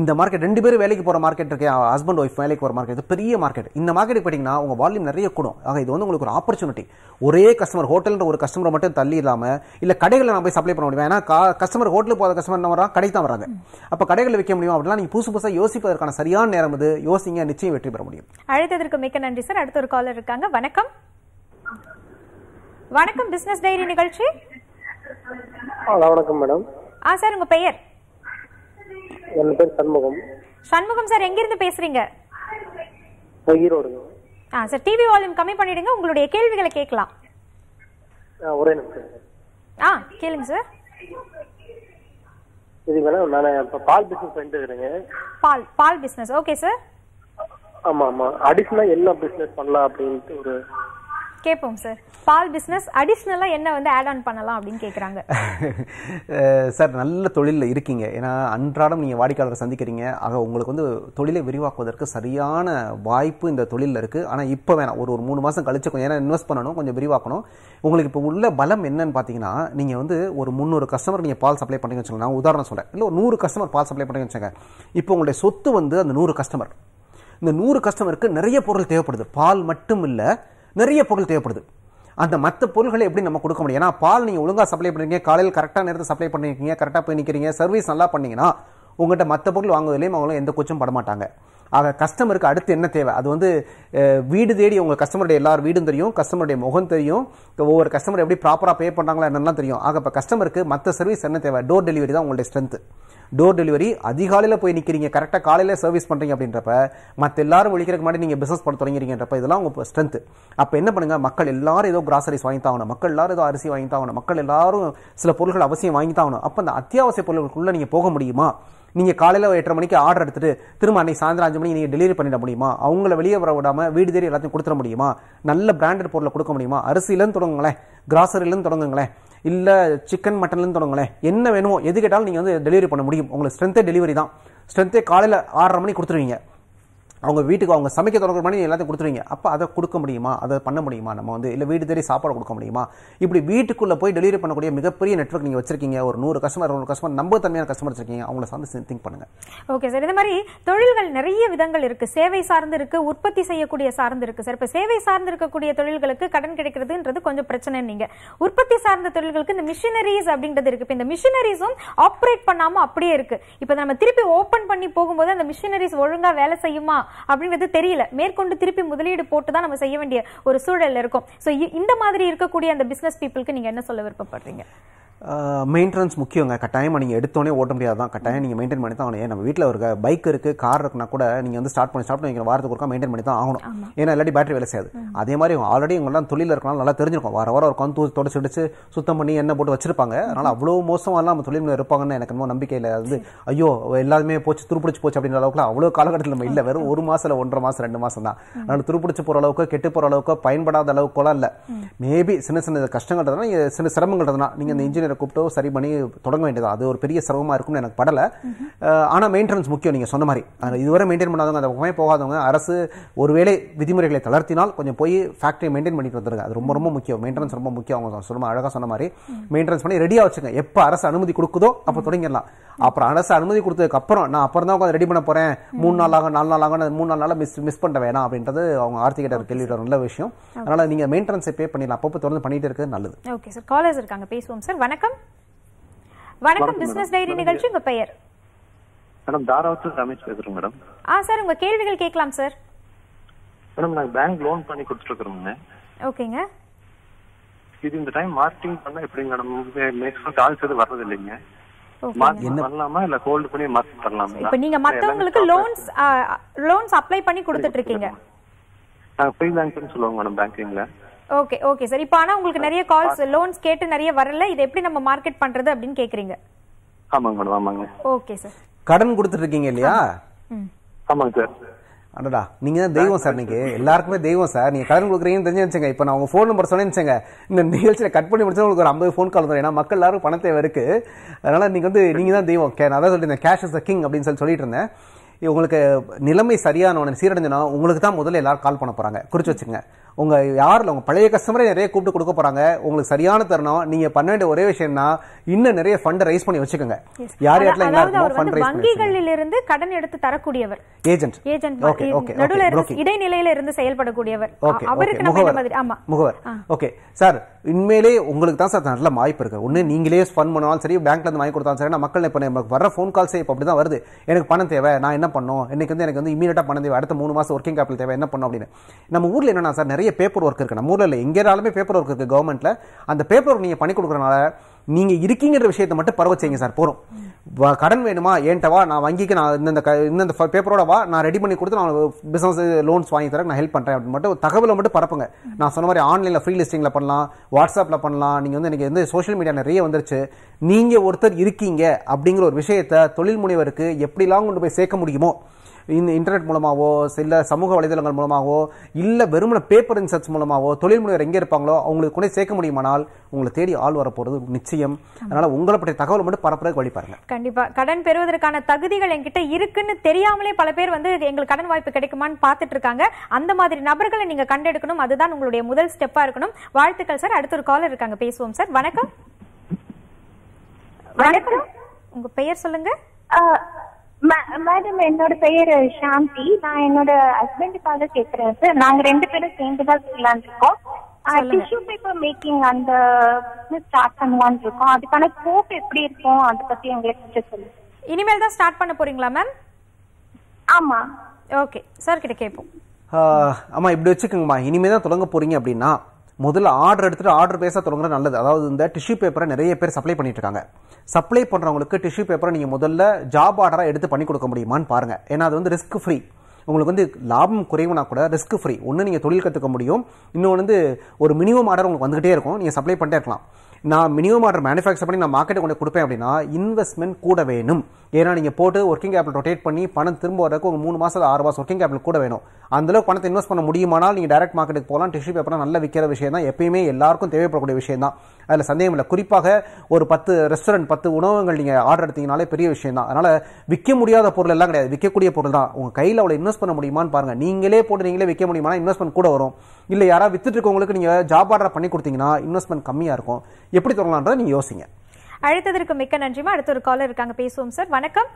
இந்த மார்க்கெட் ரெண்டு பேரும் வேலைக்கு போகிற மார்க்கெட் இருக்கு ஹஸ்பண்ட் ஒய்ஃப் வேலைக்கு போகிற மார்க்கெட் பெரிய மார்க்கெட் இந்த மார்க்கெட் போயிட்டீங்கன்னா உங்கள் வால்யூம் நிறைய கூடும் ஆக இது வந்து உங்களுக்கு ஒரு ஆப்பர்ச்சுனிட்டி ஒரே கஸ்டமர் ஹோட்டல்ன்ற ஒரு கஸ்டமர் மட்டும் தள்ளி இல்லாமல் இல்லை கடைகளில் நான் போய் சப்ளை பண்ண முடியும் ஏன்னா கஸ்டமர் ஹோட்டலுக்கு போகிற கஸ்டமர் என்ன வரா கடைக்கு தான் வராங்க அப்போ கடைகளில் விற்க முடியும் அப்படின்னா நீங்கள் புதுசு புதுசாக யோசிப்பதற்கான சரியான சரியான நேரம் அது யோசிங்க நிச்சயம் வெற்றி பெற முடியும் அழைத்ததற்கு மிக்க நன்றி சார் அடுத்த ஒரு காலர் இருக்காங்க வணக்கம் வணக்கம் பிசினஸ் டைரி நிகழ்ச்சி வணக்கம் மேடம் ஆ சார் உங்க பெயர் என் பேர் சண்முகம் சண்முகம் சார் எங்க இருந்து பேசுறீங்க ஈரோடு ஆ சார் டிவி வால்யூம் கம்மி பண்ணிடுங்க உங்களுடைய கேள்விகளை கேட்கலாம் ஒரே நிமிஷம் ஆ கேளுங்க சார் இது மேடம் நான் இப்போ பால் பிசினஸ் பண்ணிட்டு இருக்கிறேங்க பால் பால் பிசினஸ் ஓகே சார் ஆமா ஆமா அடிஷனலா என்ன பிசினஸ் பண்ணலாம் அப்படின்ட்டு ஒரு கேட்போம் சார் பால் பிஸ்னஸ் அடிஷ்னலாக என்ன வந்து ஆட் ஆன் பண்ணலாம் அப்படின்னு கேட்குறாங்க சார் நல்ல தொழிலில் இருக்கீங்க ஏன்னா அன்றாடம் நீங்கள் வாடிக்கையாளரை சந்திக்கிறீங்க ஆக உங்களுக்கு வந்து தொழிலை விரிவாக்குவதற்கு சரியான வாய்ப்பு இந்த தொழிலில் இருக்குது ஆனால் இப்போ வேணாம் ஒரு ஒரு மூணு மாதம் கழிச்சு கொஞ்சம் ஏன்னா இன்வெஸ்ட் பண்ணணும் கொஞ்சம் விரிவாக்கணும் உங்களுக்கு இப்போ உள்ள பலம் என்னன்னு பார்த்தீங்கன்னா நீங்கள் வந்து ஒரு முந்நூறு கஸ்டமர் நீங்கள் பால் சப்ளை பண்ணி வச்சுக்கோங்க நான் உதாரணம் சொல்கிறேன் இல்லை ஒரு நூறு கஸ்டமர் பால் சப்ளை பண்ணி வச்சுக்கோங்க இப்போ உங்களுடைய சொத்து வந்து அந்த நூறு கஸ்டமர் இந்த நூறு கஸ்டமருக்கு நிறைய பொருள் தேவைப்படுது பால் மட்டும் இல்லை நிறைய பொருள் தேவைப்படுது அந்த மற்ற பொருள்களை எப்படி நம்ம கொடுக்க முடியும் ஏன்னா பால் நீங்கள் ஒழுங்காக சப்ளை பண்ணுறீங்க காலையில் கரெக்டாக நேரத்தை சப்ளை பண்ணிருக்கீங்க கரெக்டாக போய் நிற்கிறீங்க சர்வீஸ் நல்லா பண்ணிங்கன்னா உங்கள்கிட்ட மற்ற பொருள் வாங்குவதிலையும் அவங்களும் எந்த கொச்சும் படமாட்டாங்க ஆக கஸ்டமருக்கு அடுத்து என்ன தேவை அது வந்து வீடு தேடி உங்கள் கஸ்டமருடைய எல்லார் வீடும் தெரியும் கஸ்டமருடைய முகம் தெரியும் ஒவ்வொரு கஸ்டமர் எப்படி ப்ராப்பராக பே பண்ணுறாங்களா என்னெல்லாம் தெரியும் ஆக இப்போ கஸ்டமருக்கு மற்ற சர்வீஸ் என்ன தேவை டோர் டெலிவரி தான் உங்களுடைய ஸ்ட்ரென்த்து டோர் டெலிவரி அதிகாலையில் போய் நிற்கிறீங்க கரெக்டாக காலையில் சர்வீஸ் பண்ணுறீங்க அப்படின்றப்ப மற்ற எல்லாரும் ஒழிக்கிறதுக்கு முன்னாடி நீங்கள் பிஸ்னஸ் பண்ண தொடங்கிறீங்கன்றப்ப இதெல்லாம் உங்கள் ஸ்ட்ரென்த்து அப்போ என்ன பண்ணுங்கள் மக்கள் எல்லாரும் ஏதோ கிராசரிஸ் வாங்கி தாகணும் மக்கள் எல்லாரும் ஏதோ அரிசி வாங்கி தாகணும் மக்கள் எல்லாரும் சில பொருட்கள் அவசியம் வாங்கி தாகணும் அப்போ அந்த அத்தியாவசிய பொருட்களுக்குள்ளே நீங்கள் போக முடியுமா நீங்கள் காலையில் எட்டரை மணிக்கு ஆர்டர் எடுத்துட்டு திரும்ப அன்னைக்கு சாயந்தரம் அஞ்சு மணிக்கு நீங்கள் டெலிவரி பண்ணிட முடியுமா அவங்கள வெளியே வர விடாமல் வீடு தேடி எல்லாத்தையும் கொடுத்துட முடியுமா நல்ல பிராண்டட் பொருளை கொடுக்க முடியுமா அரிசியிலேருந்து தொடங்குங்களேன் கிராசரிலேருந்து தொடங்குங்களேன் இல்லை சிக்கன் மட்டன்லேருந்து தொடங்களேன் என்ன வேணுமோ எது கேட்டாலும் நீங்கள் வந்து டெலிவரி பண்ண முடியும் உங்களுக்கு ஸ்ட்ரென்த்தே டெலிவரி தான் ஸ்ட்ரென்த்தே காலையில் ஆறரை மணி கொடுத்துருவீங்க அவங்க வீட்டுக்கு அவங்க சமைக்க தொடங்குற மணி எல்லாத்தையும் கொடுத்துருவீங்க அப்போ அதை கொடுக்க முடியுமா அதை பண்ண முடியுமா நம்ம வந்து இல்லை வீடு தேடி சாப்பாடு கொடுக்க முடியுமா இப்படி வீட்டுக்குள்ளே போய் டெலிவரி பண்ணக்கூடிய மிகப்பெரிய நெட்ஒர்க் நீங்கள் வச்சிருக்கீங்க ஒரு நூறு கஸ்டமர் ஒரு கஸ்டமர் நம்ப தன்மையான கஸ்டமர் வச்சிருக்கீங்க அவங்கள சார்ந்து திங்க் பண்ணுங்க ஓகே சார் இந்த மாதிரி தொழில்கள் நிறைய விதங்கள் இருக்கு சேவை சார்ந்து இருக்கு உற்பத்தி செய்யக்கூடிய சார்ந்து இருக்கு சார் இப்போ சேவை சார்ந்து இருக்கக்கூடிய தொழில்களுக்கு கடன் கிடைக்கிறதுன்றது கொஞ்சம் பிரச்சனை நீங்க உற்பத்தி சார்ந்த தொழில்களுக்கு இந்த மிஷினரிஸ் அப்படின்றது இருக்கு இப்போ இந்த மிஷினரிஸும் ஆப்ரேட் பண்ணாம அப்படியே இருக்கு இப்போ நம்ம திருப்பி ஓப்பன் பண்ணி போகும்போது அந்த மிஷினரிஸ் ஒழுங்கா வேலை செய்யுமா அப்படிங்கிறது தெரியல மேற்கொண்டு திருப்பி முதலீடு போட்டு தான் நம்ம செய்ய வேண்டிய ஒரு சூழல் இருக்கும் ஸோ இந்த மாதிரி இருக்கக்கூடிய அந்த பிஸ்னஸ் பீப்புளுக்கு நீங்கள் என்ன சொல்ல விருப்பப்படுறீங்க மெயின்டெனன்ஸ் முக்கியங்க கட்டாயமாக நீங்கள் எடுத்தோன்னே ஓட்ட முடியாது தான் கட்டாயம் நீங்கள் மெயின்டைன் பண்ணி தான் ஆகணும் நம்ம வீட்டில் இருக்க பைக் இருக்குது கார் இருக்குன்னா கூட நீங்கள் வந்து ஸ்டார்ட் பண்ணி ஸ்டார்ட் பண்ணி வாரத்துக்கு இருக்கா மெயின்டைன் பண்ணி தான் ஆகணும் ஏன்னா இல்லாட்டி பேட்டரி வேலை செய்யாது அதே மாதிரி ஆல்ரெடி உங்களெலாம் தொழில் இருக்கலாம் நல்லா தெரிஞ்சிருக்கும் வர வாரம் உட்காந்து தூ தொடச்சு அடிச்சு சுத்தம் பண்ணி என்ன போட்டு வச்சிருப்பாங்க அதனால் அவ்வளோ மோசமாக நம்ம தொழில் இருப்பாங்கன்னு எனக்கு இன்னும் நம்பிக்கையில் அது ஐயோ எல்லாருமே போச்சு துருப்பிடிச்சு போச்சு அப்படின்ற அளவுக்குலாம் அவ்வளோ காலகட்டத்தில் நம்ம இல்லை வெறும் ஒரு மாதம் ஒன்றரை மாதம் ரெண்டு மாதம் தான் அதனால் துருப்பிடிச்சு போகிற அளவுக்கு கெட்டு போகிற அளவுக்கு பயன்படாத அளவுக்குலாம் இல்லை மேபி சின்ன சின்ன கஷ்டங்கள் சின்ன சிரமங்கள் நீங்கள் இந்த இன்ஜினியர் இன்ஜினியரை கூப்பிட்டோ சரி பண்ணி தொடங்க வேண்டியது அது ஒரு பெரிய சிரமமாக இருக்கும்னு எனக்கு படலை ஆனால் மெயின்டெனன்ஸ் முக்கியம் நீங்கள் சொன்ன மாதிரி இதுவரை மெயின்டைன் பண்ணாதவங்க அந்த பக்கமே போகாதவங்க அரசு ஒருவேளை விதிமுறைகளை தளர்த்தினால் கொஞ்சம் போய் ஃபேக்ட்ரி மெயின்டைன் பண்ணிட்டு வந்துருங்க அது ரொம்ப ரொம்ப முக்கியம் மெயின்டெனன்ஸ் ரொம்ப முக்கியம் அவங்க சொன்ன அழகாக சொன்ன மாதிரி மெயின்டெனன்ஸ் பண்ணி ரெடியாக வச்சுங்க எப்போ அரசு அனுமதி கொடுக்குதோ அப்போ தொடங்கிடலாம் அப்புறம் அரசு அனுமதி கொடுத்ததுக்கு அப்புறம் நான் அப்புறம் தான் உட்காந்து ரெடி பண்ண போகிறேன் மூணு நாள் ஆகும் நாலு நாள் ஆகும் மூணு நாள் மிஸ் மிஸ் பண்ண வேணாம் அப்படின்றது அவங்க ஆர்த்திகிட்ட கேள்வியோட நல்ல விஷயம் அதனால் நீங்கள் மெயின்டெனன்ஸ் பே பண்ணிடலாம் அப்பப்போ தொடர்ந்து பண்ணிட்டு இருக்கிறது நல்லது ஓகே சார் காலேஜ் இருக்காங்க பேசுவோம் சார் வணக்கம் வணக்கம் வணக்கம் பிசினஸ் டைரி நிகழ்ச்சி உங்க பெயர் மேடம் தாராவத்தில் ரமேஷ் பேசுறேன் மேடம் ஆ சார் உங்க கேள்விகள் கேட்கலாம் சார் மேடம் நாங்க பேங்க் லோன் பண்ணி கொடுத்துருக்கோங்க ஓகேங்க இது இந்த டைம் மார்க்கெட்டிங் பண்ணா எப்படி மேடம் மேக்ஸிமம் கால்ஸ் எதுவும் வர்றது இல்லைங்க இப்ப நீங்க மத்தவங்களுக்கு அப்ளை பண்ணி இருக்கீங்க சொல்லுவாங்க மேடம் பேங்கிங்ல ஓகே ஓகே சார் இப்போ ஆனா உங்களுக்கு நிறைய கால்ஸ் லோன்ஸ் கேட்டு நிறைய வரல இதை எப்படி நம்ம மார்க்கெட் பண்றது அப்படின்னு கேக்குறீங்க ஆமாங்க மேடம் ஆமாங்க ஓகே சார் கடன் கொடுத்துட்டு இருக்கீங்க இல்லையா ஆமாங்க சார் அடடா நீங்க தான் தெய்வம் சார் நீங்க எல்லாருக்குமே தெய்வம் சார் நீங்க கடன் கொடுக்குறீங்கன்னு தெரிஞ்சு வச்சுங்க இப்போ நான் உங்க ஃபோன் நம்பர் சொன்னேன்னு இந்த நிகழ்ச்சியில கட் பண்ணி முடிச்சா உங்களுக்கு ஒரு ஐம்பது ஃபோன் கால் வரும் ஏன்னா மக்கள் எல்லாரும் பண தேவை இருக்கு அதனால நீங்க வந்து நீங்க தான் தெய்வம் நான் அதான் சொல்லியிருந்தேன் கேஷ் இஸ் கிங் அப்படின்னு சொல்லி சொல்லிட்டு இருந்தேன் உங்களுக்கு நிலைமை சரியான உடனே சீரடைஞ்சுனா உங்களுக்கு தான் முதல்ல எல்லாரும் கால் பண்ண போறாங்க குறிச்சு வச்சுங்க உங்க யார் உங்க பழைய கஸ்டமரை நிறைய கூப்பிட்டு கொடுக்க போறாங்க உங்களுக்கு சரியான தருணம் நீங்க பண்ண வேண்டிய ஒரே விஷயம்னா இன்னும் நிறைய ஃபண்ட் ரைஸ் பண்ணி வச்சுக்கோங்க யார் யாரெல்லாம் என்ன இருக்குமோ கடன் எடுத்து தரக்கூடியவர் ஏஜென்ட் ஏஜென்ட் நடுவில் இருந்து இடைநிலையில இருந்து செயல்படக்கூடியவர் ஓகே அவருக்கு நம்ம மாதிரி ஆமா முகவர் ஓகே சார் உண்மையிலே உங்களுக்கு தான் சார் நல்ல வாய்ப்பு இருக்கு ஒன்று நீங்களே ஃபன் பண்ணாலும் சரி பேங்க்ல இருந்து வாங்கி கொடுத்தாலும் சரி மக்கள் இப்ப நமக்கு வர ஃபோன் கால்ஸே இப்போ அப்படிதான் வருது எனக்கு பணம் தேவை நான் என்ன பண்ணணும் எனக்கு வந்து எனக்கு வந்து இமீடியட்டாக பணம் தேவை அடுத்த மூணு மாசம் ஒர்க்கிங் கேபிள் தேவை என்ன பண்ணும் அப்படின்னு நம்ம ஊர்ல என்னன்னா சார் நிறைய நிறைய பேப்பர் ஒர்க் இருக்குது நம்ம ஊரில் இல்லை எங்கேனாலுமே பேப்பர் ஒர்க் இருக்குது கவர்மெண்ட்டில் அந்த பேப்பர் ஒர்க் நீங்கள் பண்ணி கொடுக்குறனால நீங்கள் இருக்கீங்கிற விஷயத்தை மட்டும் பரவ செய்யுங்க சார் போகிறோம் கடன் வேணுமா ஏன்ட்டவா நான் வங்கிக்கு நான் இந்தந்த இந்தந்த பேப்பரோட வா நான் ரெடி பண்ணி கொடுத்து நான் பிஸ்னஸ் லோன்ஸ் வாங்கி தரேன் நான் ஹெல்ப் பண்ணுறேன் அப்படின்னு மட்டும் தகவலை மட்டும் பரப்புங்க நான் சொன்ன மாதிரி ஆன்லைனில் ஃப்ரீ லிஸ்டிங்கில் பண்ணலாம் வாட்ஸ்அப்பில் பண்ணலாம் நீங்கள் வந்து எனக்கு வந்து சோஷியல் மீடியா நிறைய வந்துருச்சு நீங்கள் ஒருத்தர் இருக்கீங்க அப்படிங்கிற ஒரு விஷயத்த தொழில் முனைவருக்கு எப்படிலாம் கொண்டு போய் சேர்க்க முடியுமோ இந்த இன்டர்நெட் மூலமாகவோ இல்லை சமூக வலைதளங்கள் மூலமாகவோ இல்லை வெறுமன பேப்பர் இன்சர்ட்ஸ் மூலமாகவோ தொழில் முனைவர் எங்கே இருப்பாங்களோ அவங்களுக்கு கூட சேர்க்க முடியுமானால் உங்களை தேடி ஆள் வரப்போகிறது நிச்சயம் அதனால் உங்களை பற்றிய தகவல் மட்டும் பரப்புறதுக்கு வழி பாருங்க கண்டிப்பாக கடன் பெறுவதற்கான தகுதிகள் என்கிட்ட இருக்குன்னு தெரியாமலே பல பேர் வந்து எங்களுக்கு கடன் வாய்ப்பு கிடைக்குமான்னு பார்த்துட்டு இருக்காங்க அந்த மாதிரி நபர்களை நீங்கள் கண்டெடுக்கணும் அதுதான் உங்களுடைய முதல் ஸ்டெப்பாக இருக்கணும் வாழ்த்துக்கள் சார் அடுத்த ஒரு காலர் இருக்காங்க பேசுவோம் சார் வணக்கம் வணக்கம் உங்க பெயர் சொல்லுங்க மேடம் என்னோட பெயர் சாந்தி நான் என்னோட ஹஸ்பண்டுக்காக கேக்குறேன் சார் நாங்க ரெண்டு பேரும் சேர்ந்து தான் செய்யலான் இருக்கோம் டிஷ்யூ பேப்பர் மேக்கிங் அந்த ஸ்டார்ட் பண்ணுவான்னு இருக்கோம் அதுக்கான ஸ்கோப் எப்படி இருக்கும் அத பத்தி எங்களுக்கு சொல்லுங்க இனிமேல் தான் ஸ்டார்ட் பண்ண போறீங்களா மேம் ஆமா ஓகே சார் கிட்ட கேட்போம் ஆமா இப்படி வச்சுக்கோங்கம்மா இனிமே தான் தொடங்க போறீங்க அப்படின்னா முதல்ல ஆர்டர் எடுத்துட்டு ஆர்டர் பேச தொடங்குறது நல்லது அதாவது இந்த டிஷ்யூ பேப்பரை நிறைய பேர் சப்ளை பண்ணிட்டு இருக்காங்க சப்ளை பண்ணுறவங்களுக்கு டிஷ்யூ பேப்பரை நீங்கள் முதல்ல ஜாப் ஆர்டராக எடுத்து பண்ணி கொடுக்க முடியுமான்னு பாருங்கள் ஏன்னா அது வந்து ரிஸ்க் ஃப்ரீ உங்களுக்கு வந்து லாபம் குறைவுனா கூட ரிஸ்க் ஃப்ரீ ஒன்று நீங்கள் தொழில் கற்றுக்க முடியும் இன்னொன்று வந்து ஒரு மினிமம் ஆர்டர் உங்களுக்கு வந்துகிட்டே இருக்கும் நீங்கள் சப்ளை பண்ணிட்டே இருக்கலாம் நான் மினிமம் ஆர்டர் மேனுஃபேக்சர் பண்ணி நான் மார்க்கெட்டை கொண்டு கொடுப்பேன் அப்படின்னா இன்வெஸ்ட்மெண்ட் கூட வேணும் ஏன்னா நீங்கள் போட்டு ஒர்க்கிங் கேபிள் ரொட்டேட் பண்ணி பணம் திரும்ப வரக்கு ஒரு மூணு மாதம் ஆறு மாதம் ஒர்க்கிங் கேபிள் கூட வேணும் அந்தளவுக்கு பணத்தை இன்வெஸ்ட் பண்ண முடியுமானால் நீங்கள் டேரக்ட் மார்க்கெட்டுக்கு போகலாம் டிஷ்யூ பேப்பர் நல்ல விற்கிற விஷயம் தான் எப்பயுமே எல்லாருக்கும் தேவைப்படக்கூடிய விஷயம் தான் அதில் சந்தேகம் இல்லை குறிப்பாக ஒரு பத்து ரெஸ்டாரண்ட் பத்து உணவகங்கள் நீங்கள் ஆர்டர் எடுத்தீங்கனாலே பெரிய விஷயம் தான் அதனால் விற்க முடியாத பொருள் எல்லாம் கிடையாது விற்கக்கூடிய பொருள் தான் உங்கள் கையில் அவ்வளோ இன்வெஸ்ட் பண்ண முடியுமான்னு பாருங்கள் நீங்களே போட்டு நீங்களே விற்க முடியுமா இன்வெஸ்ட்மெண்ட் கூட வரும் இல்லை யாராவது வித்துட்டு இருக்கவங்களுக்கு நீங்கள் ஜாப் ஆர்டர் பண்ணி கொடுத்தீங்கன்னா இன்வெஸ்ட்மெண்ட் கம்மியாக இருக்கும் எப்படி தொடங்கலான்றதை நீங்கள் யோசிங்க அழைத்ததற்கு மிக்க நன்றிமா அடுத்த ஒரு காலர் இருக்காங்க பேசுவோம் சார் வணக்கம்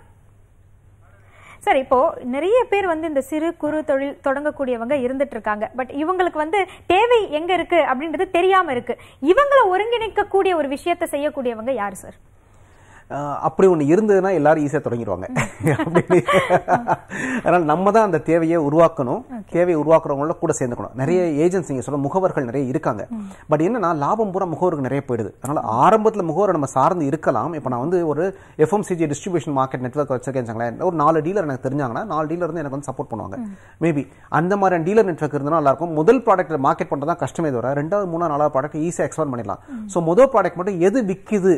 சார் இப்போ நிறைய பேர் வந்து இந்த சிறு குறு தொழில் தொடங்கக்கூடியவங்க இருந்துட்டு இருக்காங்க பட் இவங்களுக்கு வந்து தேவை எங்க இருக்கு அப்படின்றது தெரியாம இருக்கு இவங்களை ஒருங்கிணைக்கக்கூடிய ஒரு விஷயத்தை செய்யக்கூடியவங்க யார் சார் அப்படி ஒன்று இருந்ததுன்னா எல்லாரும் ஈஸியாக தொடங்கிடுவாங்க அதனால் நம்ம தான் அந்த தேவையை உருவாக்கணும் தேவையை உருவாக்குறவங்கள கூட சேர்ந்துக்கணும் நிறைய ஏஜென்சி நீங்கள் சொல்ல முகவர்கள் நிறைய இருக்காங்க பட் என்னன்னா லாபம் பூரா முகவருக்கு நிறைய போயிடுது அதனால் ஆரம்பத்தில் முகவரை நம்ம சார்ந்து இருக்கலாம் இப்போ நான் வந்து ஒரு எஃப்எம்சிஜி டிஸ்ட்ரிபியூஷன் மார்க்கெட் நெட்ஒர்க் வச்சிருக்கேன் ஒரு நாலு டீலர் எனக்கு தெரிஞ்சாங்கன்னா நாலு டீலர் வந்து எனக்கு வந்து சப்போர்ட் பண்ணுவாங்க மேபி அந்த மாதிரி டீலர் நெட்ஒர்க் இருந்தாலும் நல்லாயிருக்கும் முதல் ப்ராடக்ட் மார்க்கெட் பண்ணுறது தான் கஷ்டமே தவிர ரெண்டாவது மூணாவது நாலாவது ப்ராடக்ட் ஈஸியாக எக்ஸ்பாண்ட் பண்ணிடலாம் ஸோ முதல் ப்ராடக்ட் மட்டும் எது விற்கிது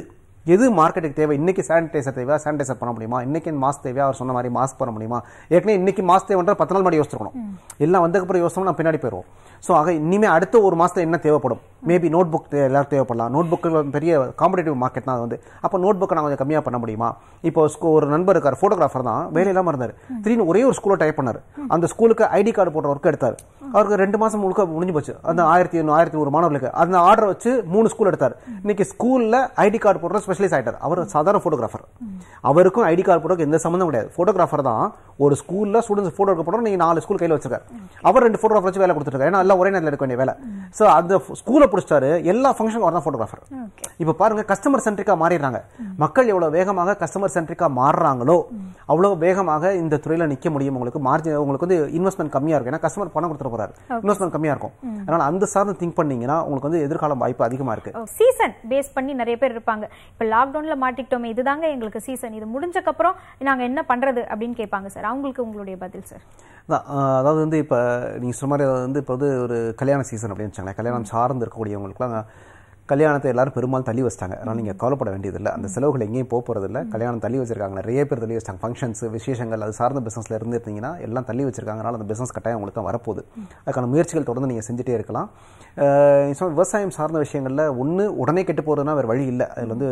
எது மார்க்கெட்டுக்கு தேவை இன்னைக்கு சானிடைசர் தேவையா சானிடைசர் பண்ண முடியுமா இன்னைக்கு மாஸ்க் தேவையா அவர் சொன்ன மாதிரி மாஸ்க் பண்ண முடியுமா ஏற்கனவே இன்னைக்கு மாஸ்க் தேவைன்ற பத்து நாள் மாதிரி யோசிச்சிருக்கணும் எல்லாம் வந்ததுக்கப்புறம் யோசனை நான் பின்னாடி போயிடுவோம் ஸோ ஆக இனிமேல் அடுத்த ஒரு மாதத்தில் என்ன தேவைப்படும் மேபி நோட் புக் எல்லாரும் தேவைப்படலாம் நோட் புக்கு பெரிய காம்படேட்டிவ் மார்க்கெட் தான் வந்து அப்போ நோட் புக்கை நாங்கள் கொஞ்சம் கம்மியாக பண்ண முடியுமா இப்போ ஸ்கூ ஒரு நண்பர் இருக்கார் ஃபோட்டோகிராஃபர் தான் வேலை இல்லாமல் இருந்தார் திடீர்னு ஒரே ஒரு ஸ்கூலில் டைப் பண்ணார் அந்த ஸ்கூலுக்கு ஐடி கார்டு போடுற ஒர்க் எடுத்தார் அவருக்கு ரெண்டு மாதம் முழுக்க முடிஞ்சு போச்சு அந்த ஆயிரத்தி ஆயிரத்தி ஒரு மாணவர்களுக்கு அந்த ஆர்டர் வச்சு மூணு ஸ்கூல் எடுத்தார் இன்னைக்கு ஸ்கூலில் ஐடி கார்டு போடுற ஸ்பெஷலிஸ்ட் ஆகிட்டார் அவர் சாதாரண ஃபோட்டோகிராஃபர் அவருக்கும் ஐடி கார்டு போடுறதுக்கு எந்த சம்மந்தம் கிடையாது ஃபோட்டோகிராஃபர் தான் ஒரு ஸ்கூலில் ஸ்டூடெண்ட்ஸ் ஃபோட்டோ எடுக்க போடுறோம் நீங்கள் நாலு ஸ்கூல் கையில் வச்சிருக்காரு அவர் ரெண்டு ஃபோட்டோகிராஃபர் வச்சு வேலை கொடுத்துருக்காரு ஏன்னா எல்லாம் ஒரே நேரத்தில் எடுக்க வேண்டிய வேலை ஸோ அந்த ஸ்கூலில் பிடிச்சிட்டாரு எல்லா ஃபங்க்ஷனும் வரதான் ஃபோட்டோகிராஃபர் இப்போ பாருங்க கஸ்டமர் சென்ட்ரிக்காக மாறிடுறாங்க மக்கள் எவ்வளோ வேகமாக கஸ்டமர் சென்ட்ரிக்காக மாறுறாங்களோ அவ்வளோ வேகமாக இந்த துறையில் நிற்க முடியும் உங்களுக்கு மார்ஜின் உங்களுக்கு வந்து இன்வெஸ்ட்மெண்ட் கம்மியாக இருக்கும் ஏன்னா கஸ்டமர் பணம் கொடுத்துட்டு போறாரு இன்வெஸ்ட்மெண்ட் கம்மியாக இருக்கும் அதனால அந்த சார்ந்து திங்க் பண்ணீங்கன்னா உங்களுக்கு வந்து எதிர்காலம் வாய்ப்பு அதிகமாக இருக்கு சீசன் oh, பேஸ் பண்ணி நிறைய பேர் இருப்பாங்க இப்போ லாக்டவுனில் மாட்டிக்கிட்டோமே இதுதாங்க எங்களுக்கு சீசன் இது முடிஞ்சக்கப்புறம் நாங்கள் என்ன பண்ணுறது அப்படின்னு கேட்பாங்க சார் அவங்களுக்கு உங்களுடைய பதில் சார் அதாவது வந்து இப்போ நீங்கள் சொன்ன மாதிரி வந்து இப்போ வந்து ஒரு கல்யாண சீசன் அப்படின்னு வச்சுங்களேன் கல்யாணம் சார்ந்து இருக்கக்கூடியவங்களுக்குலாம் கல்யாணத்தை எல்லாரும் பெரும்பாலும் தள்ளி வச்சிட்டாங்க அதனால் நீங்கள் கவலைப்பட வேண்டியதில்லை அந்த செலவுகள் எங்கேயும் போகிறதில்ல கல்யாணம் தள்ளி வச்சிருக்காங்க நிறைய பேர் தள்ளி வச்சாங்க ஃபங்க்ஷன்ஸ் விசேஷங்கள் அது சார்ந்த பிஸ்னஸில் இருந்துருந்தீங்கன்னா எல்லாம் தள்ளி வச்சிருக்காங்கனால அந்த பிஸ்னஸ் கட்டாயம் உங்களுக்கு வரப்போகுது அதுக்கான முயற்சிகள் தொடர்ந்து நீங்கள் செஞ்சுட்டே இருக்கலாம் விவசாயம் சார்ந்த விஷயங்களில் ஒன்று உடனே கெட்டு போகிறதுனா வேறு வழி இல்லை அதில் வந்து